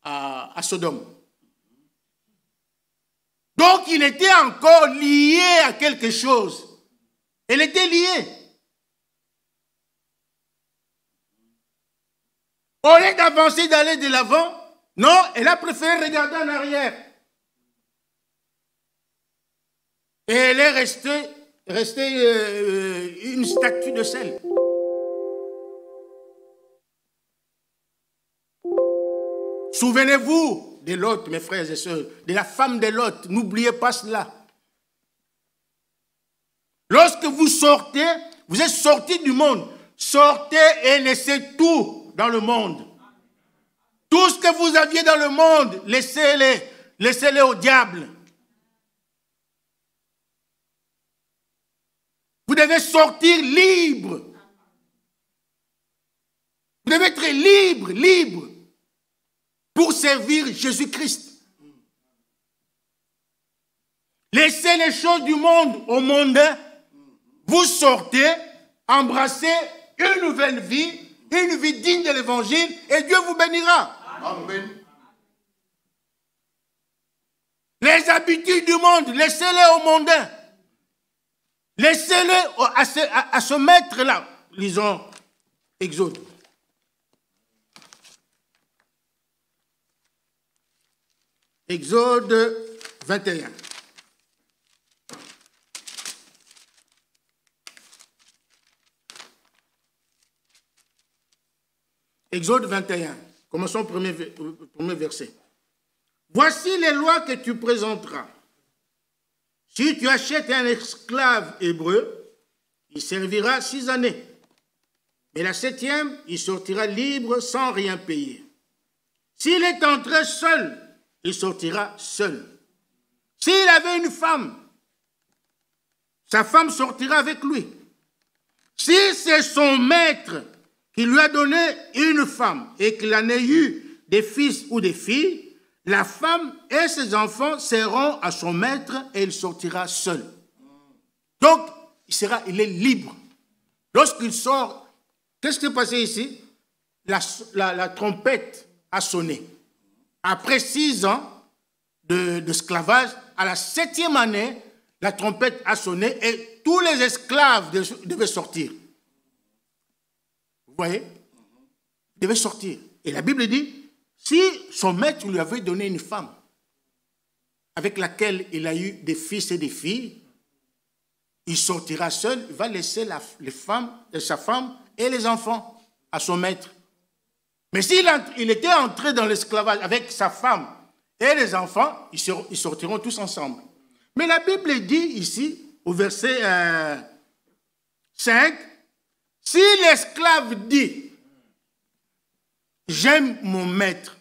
à, à Sodome. Donc il était encore lié à quelque chose. Il était lié. Au lieu d'avancer, d'aller de l'avant, non, elle a préféré regarder en arrière. Et elle est restée, restée euh, une statue de sel. Souvenez-vous de l'autre, mes frères et sœurs, de la femme de l'autre. N'oubliez pas cela. Lorsque vous sortez, vous êtes sortis du monde. Sortez et laissez tout dans le monde. Tout ce que vous aviez dans le monde, laissez-les, laissez-les au diable. Vous devez sortir libre. Vous devez être libre, libre, pour servir Jésus-Christ. Laissez les choses du monde au monde. Vous sortez, embrassez une nouvelle vie une vie digne de l'évangile, et Dieu vous bénira. Les habitudes du monde, laissez-les au mondains. Laissez-les à ce à, mettre là. Lisons Exode. Exode 21. Exode 21, commençons premier, premier verset. Voici les lois que tu présenteras. Si tu achètes un esclave hébreu, il servira six années. Mais la septième, il sortira libre sans rien payer. S'il est entré seul, il sortira seul. S'il avait une femme, sa femme sortira avec lui. Si c'est son maître il lui a donné une femme et qu'il en ait eu des fils ou des filles, la femme et ses enfants seront à son maître et il sortira seul. Donc, il, sera, il est libre. Lorsqu'il sort, qu'est-ce qui est passé ici la, trompette a sonné. Après six ans d'esclavage, à la septième année, la trompette a sonné et tous les esclaves devaient sortir voyez Il devait sortir. Et la Bible dit, si son maître lui avait donné une femme avec laquelle il a eu des fils et des filles, il sortira seul, il va laisser la, les femmes, euh, sa femme et les enfants à son maître. Mais s'il il était entré dans l'esclavage avec sa femme et les enfants, ils, sortiront tous ensemble. Mais la Bible dit ici, au verset 5, euh, si l'esclave dit, j'aime mon maître,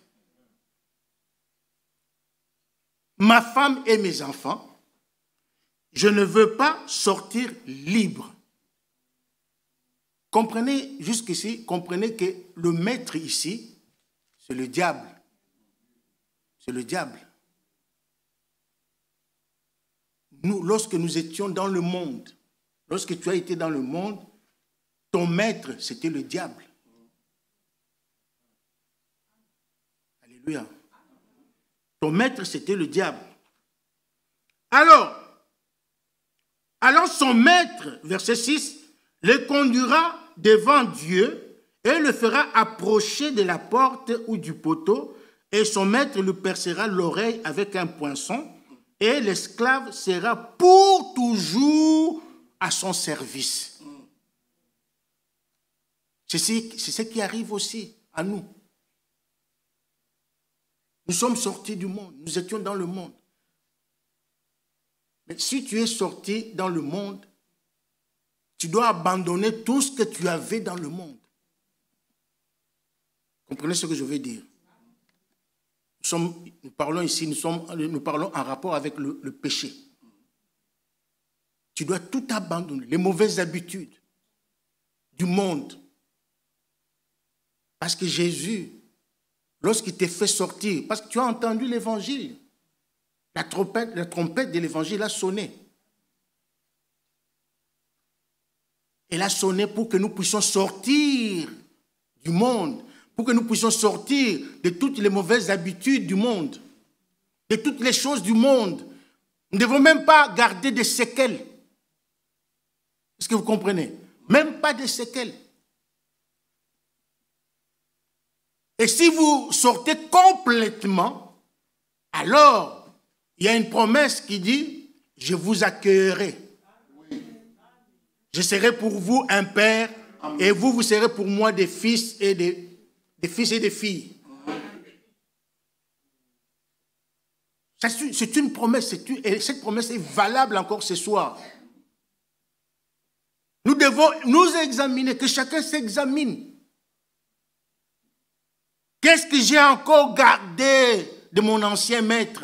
ma femme et mes enfants, je ne veux pas sortir libre. Comprenez jusqu'ici, comprenez que le maître ici, c'est le diable. C'est le diable. Nous, lorsque nous étions dans le monde, lorsque tu as été dans le monde, maître, c'était le diable. Alléluia. Ton maître, c'était le diable. Alors, alors son maître, verset 6, le conduira devant Dieu et le fera approcher de la porte ou du poteau, et son maître lui percera l'oreille avec un poinçon, et l'esclave sera pour toujours à son service. C'est ce qui arrive aussi à nous. Nous sommes sortis du monde, nous étions dans le monde. Mais si tu es sorti dans le monde, tu dois abandonner tout ce que tu avais dans le monde. Comprenez ce que je veux dire nous, parlons ici, nous, parlons en rapport avec le, le péché. Tu dois tout abandonner, les mauvaises habitudes du monde, parce que Jésus, lorsqu'il t'est fait sortir, parce que tu as entendu l'évangile, la trompette, la trompette de l'évangile a sonné. Elle a sonné pour que nous puissions sortir du monde, pour que nous puissions sortir de toutes les mauvaises habitudes du monde, de toutes les choses du monde. Nous ne devons même pas garder des séquelles. Est-ce que vous comprenez Même pas des séquelles. Et si vous sortez complètement, alors il y a une promesse qui dit, je vous accueillerai. Je serai pour vous un père et vous, vous serez pour moi des fils et des, fils et des filles. C'est une promesse, et cette promesse est valable encore ce soir. Nous devons nous examiner, que chacun s'examine. Qu'est-ce que j'ai encore gardé de mon ancien maître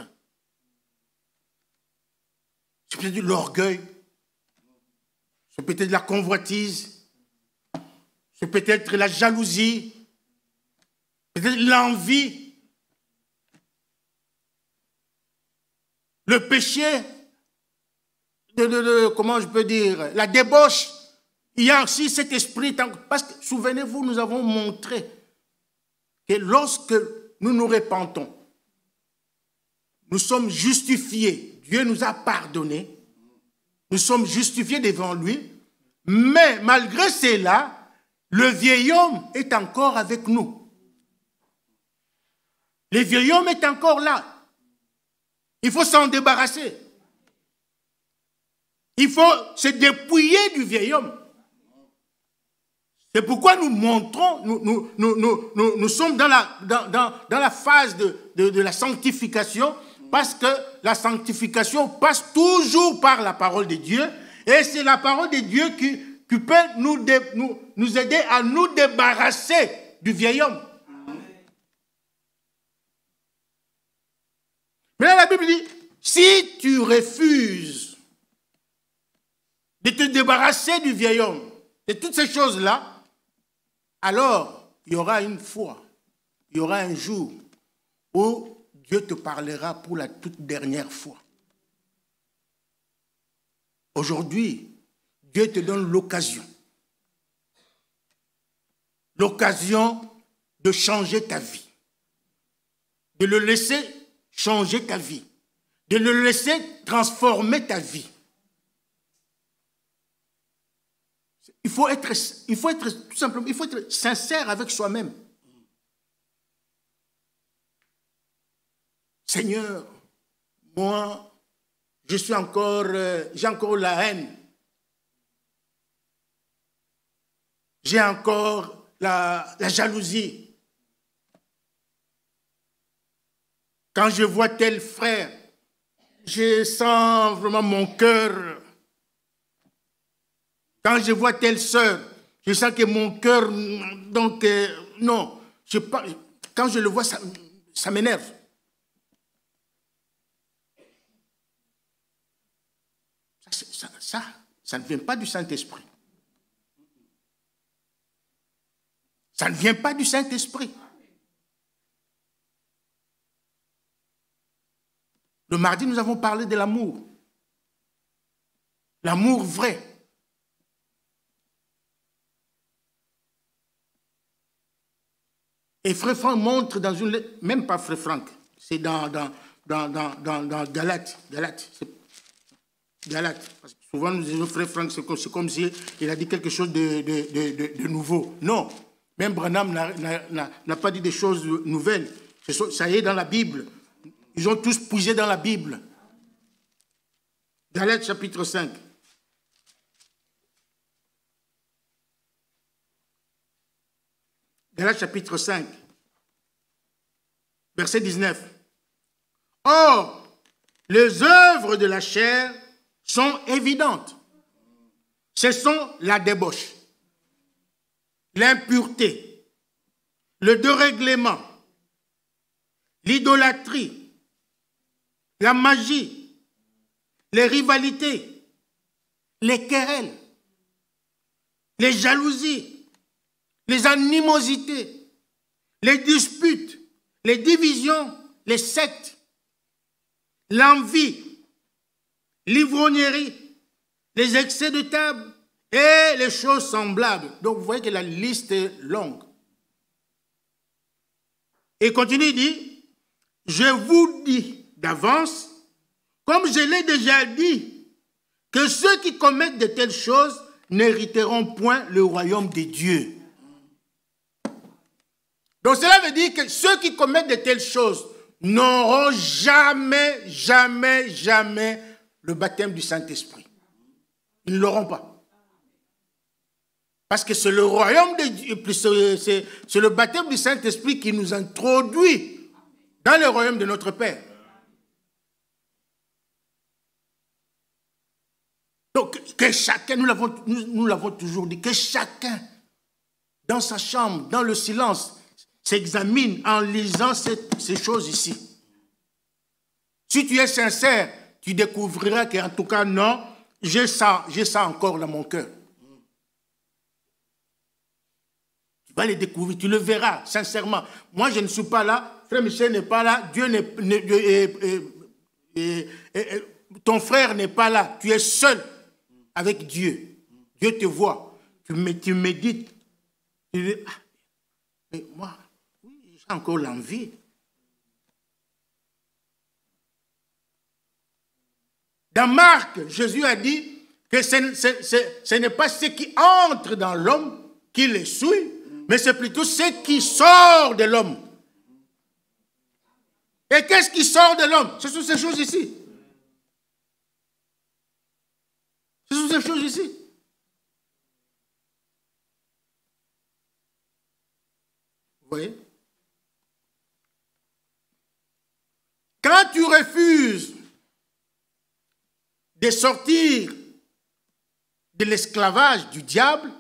C'est peut-être de l'orgueil. C'est peut-être la convoitise. C'est peut-être la jalousie. Peut-être l'envie. Le péché. comment je peux dire La débauche. Il y a aussi cet esprit. Parce que, souvenez-vous, nous avons montré que lorsque nous nous repentons, nous sommes justifiés. Dieu nous a pardonnés. Nous sommes justifiés devant lui. Mais malgré cela, le vieil homme est encore avec nous. Le vieil homme est encore là. Il faut s'en débarrasser. Il faut se dépouiller du vieil homme. C'est pourquoi nous montrons, nous, sommes dans la, phase de, la sanctification, parce que la sanctification passe toujours par la parole de Dieu, et c'est la parole de Dieu qui, peut nous, nous, aider à nous débarrasser du vieil homme. Mais là, la Bible dit, si tu refuses de te débarrasser du vieil homme, de toutes ces choses-là, alors il y aura une fois, il y aura un jour où Dieu te parlera pour la toute dernière fois. Aujourd'hui, Dieu te donne l'occasion. L'occasion de changer ta vie. De le laisser changer ta vie. De le laisser transformer ta vie. Il faut être, il faut être tout simplement, il faut être sincère avec soi-même. Seigneur, moi, je suis encore, euh, j'ai encore la haine. J'ai encore la, la jalousie. Quand je vois tel frère, je sens vraiment mon cœur quand je vois telle sœur, je sens que mon cœur, donc, euh, non, je, quand je le vois, ça, m'énerve. ça, ça ne vient pas du Saint-Esprit. Ça ne vient pas du Saint-Esprit. Le mardi, nous avons parlé de l'amour. L'amour vrai. Et Frère Franck montre dans une lettre, même pas Frère Franck, c'est dans, dans, dans, dans, dans Galate, Galate, Galate. Parce que souvent nous disons Frère Franck, c'est comme, s'il a dit quelque chose de, nouveau. Non, même Branham n'a pas dit des choses nouvelles. Ça y est dans la Bible. Ils ont tous puisé dans la Bible. Galate chapitre 5. la chapitre 5, verset 19. Or, les œuvres de la chair sont évidentes. Ce sont la débauche, l'impureté, le dérèglement, l'idolâtrie, la magie, les rivalités, les querelles, les jalousies, les animosités, les disputes, les divisions, les sectes, l'envie, l'ivrognerie, les excès de table et les choses semblables. Donc vous voyez que la liste est longue. Et continue, il dit, je vous dis d'avance, comme je l'ai déjà dit, que ceux qui commettent de telles choses n'hériteront point le royaume de Dieu. Donc cela veut dire que ceux qui commettent de telles choses n'auront jamais, jamais, jamais le baptême du Saint-Esprit. Ils ne l'auront pas. Parce que c'est le royaume de Dieu, c'est le baptême du Saint-Esprit qui nous introduit dans le royaume de notre Père. Donc, que chacun, nous l'avons nous, toujours dit, que chacun, dans sa chambre, dans le silence, Examine en lisant ces, choses ici. Si tu es sincère, tu découvriras qu'en tout cas, non, j'ai ça, j'ai ça encore dans mon cœur. Tu vas les découvrir, tu le verras, sincèrement. Moi, je ne suis pas là, frère Michel n'est pas là, Dieu n'est ton frère n'est pas là, tu es seul avec Dieu. Dieu te voit, tu, médites, tu dis, ah, mais moi, encore l'envie. Dans Marc, Jésus a dit que ce, n'est pas ce qui entre dans l'homme qui les suit, mais c'est plutôt ce qui sort de l'homme. Et qu'est-ce qui sort de l'homme Ce sont ces choses ici. Ce sont ces choses ici. Vous voyez Quand tu refuses de sortir de l'esclavage du diable,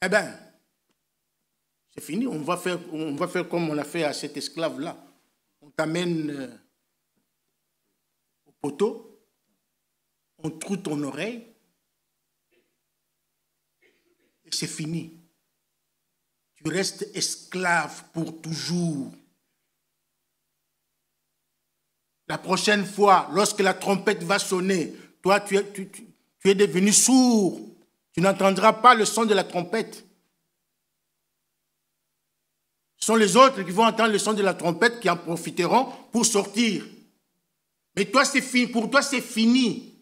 eh bien, c'est fini, on va, faire, on va faire comme on a fait à cet esclave-là. On t'amène euh, au poteau, on trouve ton oreille, et c'est fini. Tu restes esclave pour toujours. La prochaine fois, lorsque la trompette va sonner, toi, tu es, tu, es devenu sourd. Tu n'entendras pas le son de la trompette. Ce sont les autres qui vont entendre le son de la trompette qui en profiteront pour sortir. Mais toi, c'est fini. Pour toi, c'est fini.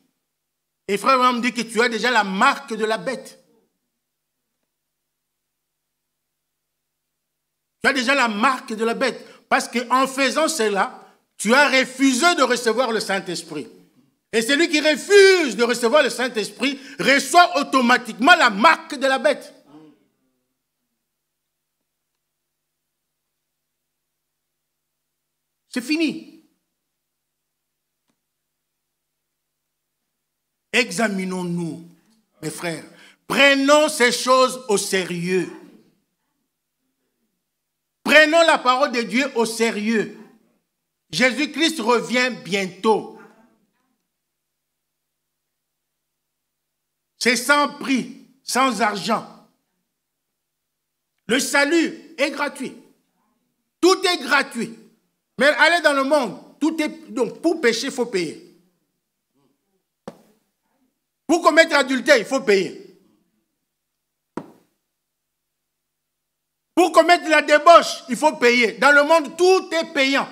Et frère, on me dit que tu as déjà la marque de la bête. Tu as déjà la marque de la bête. Parce qu'en faisant cela, tu as refusé de recevoir le Saint-Esprit. Et celui qui refuse de recevoir le Saint-Esprit reçoit automatiquement la marque de la bête. C'est fini. Examinons-nous, mes frères. Prenons ces choses au sérieux. Prenons la parole de Dieu au sérieux. Jésus-Christ revient bientôt. C'est sans prix, sans argent. Le salut est gratuit. Tout est gratuit. Mais aller dans le monde, tout est. Donc, pour pécher, il faut payer. Pour commettre adultère, il faut payer. Pour commettre la débauche, il faut payer. Dans le monde, tout est payant.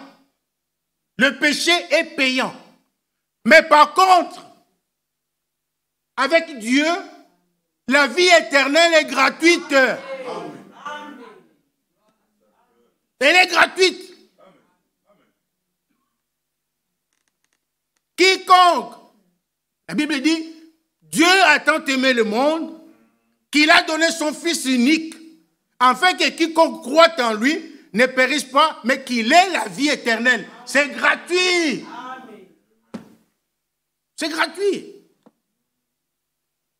Le péché est payant. Mais par contre, avec Dieu, la vie éternelle est gratuite. Elle est gratuite. Quiconque, la Bible dit, Dieu a tant aimé le monde qu'il a donné son Fils unique, afin que quiconque croit en lui ne périsse pas, mais qu'il ait la vie éternelle. C'est gratuit. C'est gratuit.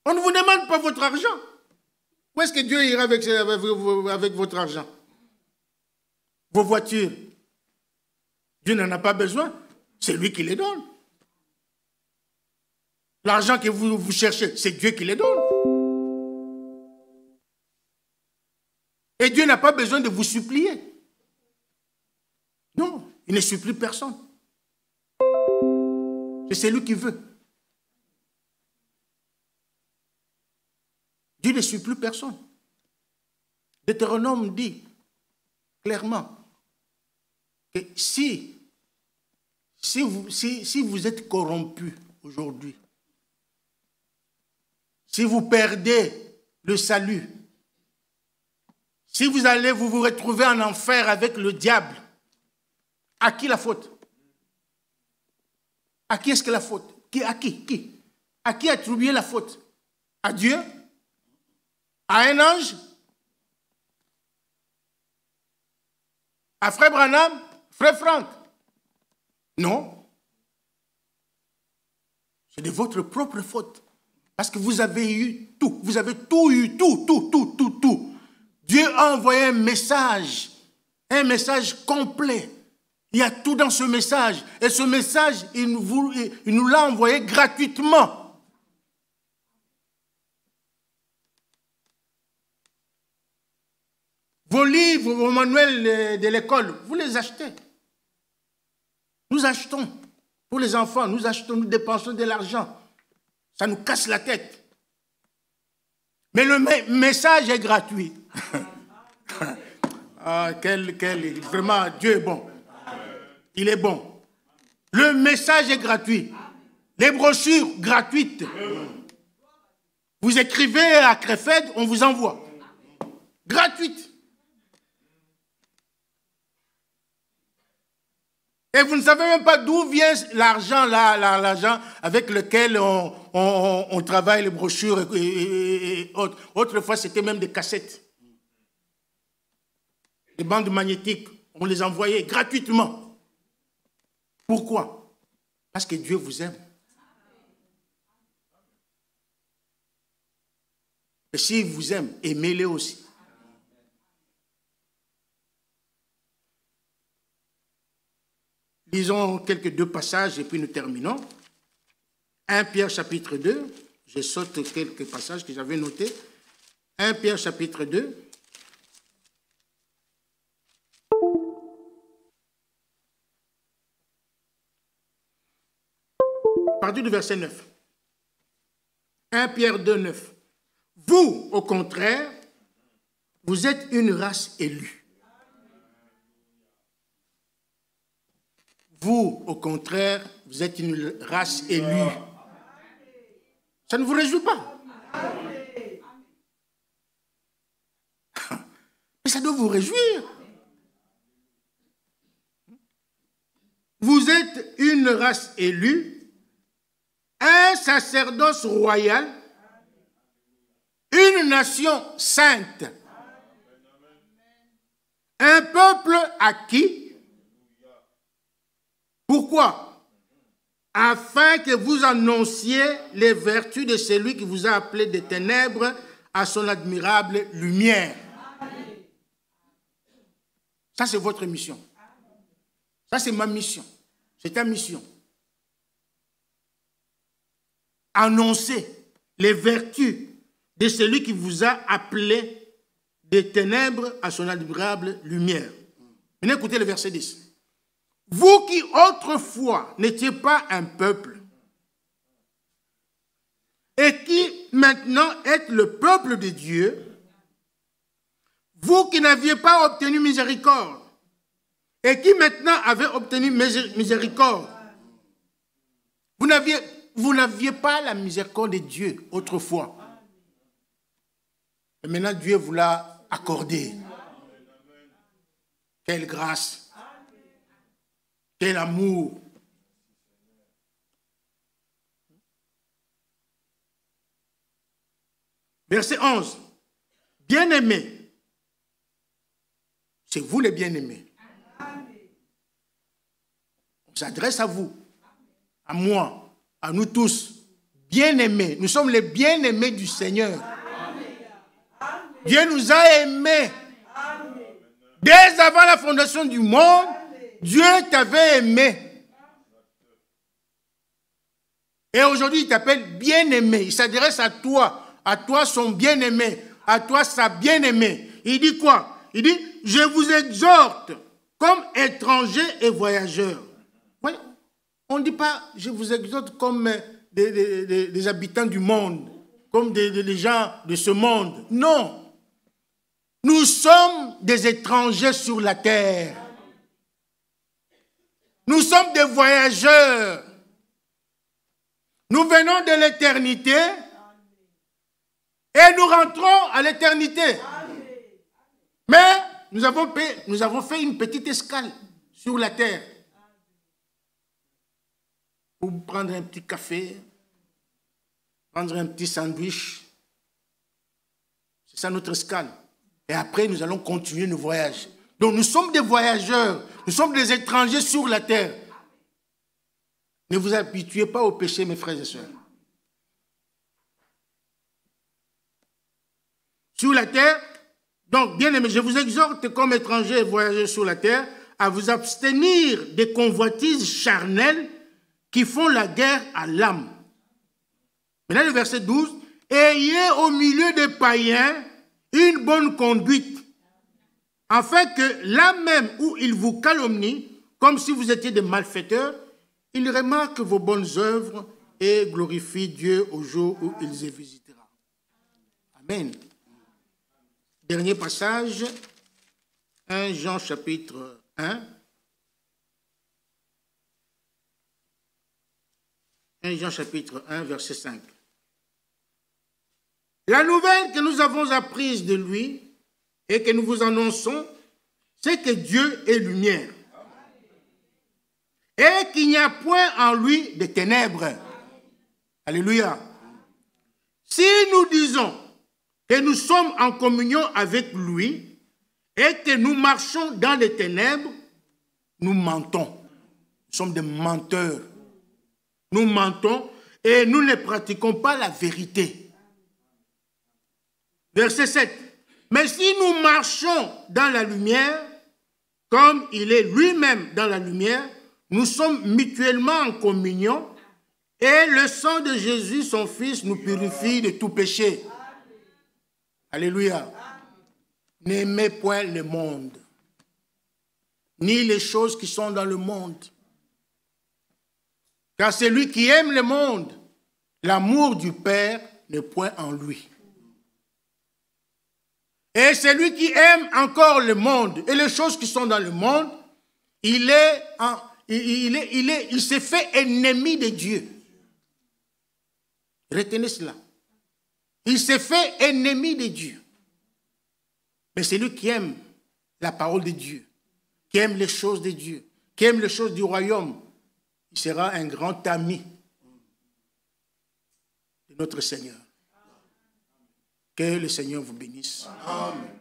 On ne vous demande pas votre argent. Où est-ce que Dieu ira avec, avec votre argent Vos voitures. Dieu n'en a pas besoin. C'est lui qui les donne. L'argent que vous, vous cherchez, c'est Dieu qui les donne. Et Dieu n'a pas besoin de vous supplier. Il ne suit plus personne. C'est celui qui veut. Dieu ne suit plus personne. Deutéronome dit clairement que si, si, vous, si, si vous êtes corrompu aujourd'hui, si vous perdez le salut, si vous allez vous, vous retrouver en enfer avec le diable, à qui la faute À qui est-ce que la faute qui, À qui Qui À qui attribuer la faute À Dieu À un ange À Frère Branham Frère Franck Non. C'est de votre propre faute. Parce que vous avez eu tout. Vous avez tout eu, tout, tout, tout, tout, tout. Dieu a envoyé un message, un message complet il y a tout dans ce message. Et ce message, il nous, l'a envoyé gratuitement. Vos livres, vos manuels de l'école, vous les achetez. Nous achetons. Pour les enfants, nous achetons, nous dépensons de l'argent. Ça nous casse la tête. Mais le message est gratuit. ah, quel, quel, vraiment, Dieu est bon il est bon. Le message est gratuit. Les brochures gratuites. Vous écrivez à Crefed, on vous envoie. Gratuite. Et vous ne savez même pas d'où vient l'argent, là, l'argent avec lequel on, travaille les brochures et, autres. Autrefois, c'était même des cassettes, des bandes magnétiques. On les envoyait gratuitement. Pourquoi Parce que Dieu vous aime. Et s'il vous aime, aimez-le aussi. Lisons quelques deux passages et puis nous terminons. 1 Pierre chapitre 2, je saute quelques passages que j'avais notés. 1 Pierre chapitre 2, partir du verset 9. 1 Pierre 2, 9. Vous, au contraire, vous êtes une race élue. Vous, au contraire, vous êtes une race élue. Ça ne vous réjouit pas. Mais ça doit vous réjouir. Vous êtes une race élue, un sacerdoce royal, une nation sainte, un peuple acquis. Pourquoi Afin que vous annonciez les vertus de celui qui vous a appelé des ténèbres à son admirable lumière. Ça, c'est votre mission. Ça, c'est ma mission. C'est ta mission annoncer les vertus de celui qui vous a appelé des ténèbres à son admirable lumière. Maintenant, écoutez le verset 10. Vous qui autrefois n'étiez pas un peuple, et qui maintenant êtes le peuple de Dieu, vous qui n'aviez pas obtenu miséricorde, et qui maintenant avez obtenu miséricorde, vous n'aviez vous n'aviez pas la miséricorde de Dieu autrefois. Et maintenant, Dieu vous l'a accordé. Quelle grâce. Quel amour. Verset 11. Bien-aimés. C'est vous les bien-aimés. On s'adresse à vous, à moi à nous tous. Bien-aimés, nous sommes les bien-aimés du Seigneur. Dieu nous a aimés. Dès avant la fondation du monde, Dieu t'avait aimé. Et aujourd'hui, il t'appelle bien-aimé. Il s'adresse à toi, à toi son bien-aimé, à toi sa bien-aimée. Il dit quoi Il dit, je vous exhorte comme étrangers et voyageurs on ne dit pas, je vous exhorte comme des, habitants du monde, comme des gens de ce monde. Non. Nous sommes des étrangers sur la terre. Nous sommes des voyageurs. Nous venons de l'éternité et nous rentrons à l'éternité. Mais nous avons fait une petite escale sur la terre pour prendre un petit café, prendre un petit sandwich. C'est ça notre escale. Et après, nous allons continuer nos voyages. Donc nous sommes des voyageurs, nous sommes des étrangers sur la terre. Ne vous habituez pas au péché, mes frères et sœurs. Sur la terre, donc bien aimé, je vous exhorte comme étrangers et voyageurs sur la terre à vous abstenir des convoitises charnelles qui font la guerre à l'âme. Maintenant, le verset 12, ayez au milieu des païens une bonne conduite, afin que là même où ils vous calomnient, comme si vous étiez des malfaiteurs, ils remarquent vos bonnes œuvres et glorifient Dieu au jour où ils les visitera. Amen. Dernier passage, 1 Jean chapitre 1. 1 Jean chapitre 1, verset 5. La nouvelle que nous avons apprise de lui et que nous vous annonçons, c'est que Dieu est lumière et qu'il n'y a point en lui de ténèbres. Alléluia. Si nous disons que nous sommes en communion avec lui et que nous marchons dans les ténèbres, nous mentons. Nous sommes des menteurs. Nous mentons et nous ne pratiquons pas la vérité. Verset 7. Mais si nous marchons dans la lumière, comme il est lui-même dans la lumière, nous sommes mutuellement en communion et le sang de Jésus, son Fils, nous purifie de tout péché. Alléluia. N'aimez point le monde, ni les choses qui sont dans le monde. Car celui qui aime le monde, l'amour du Père n'est point en lui. Et celui qui aime encore le monde et les choses qui sont dans le monde, il est, il, est, il, est, il s'est fait ennemi de Dieu. Retenez cela. Il s'est fait ennemi de Dieu. Mais c'est lui qui aime la parole de Dieu, qui aime les choses de Dieu, qui aime les choses du royaume, il sera un grand ami de notre Seigneur. Que le Seigneur vous bénisse. Amen.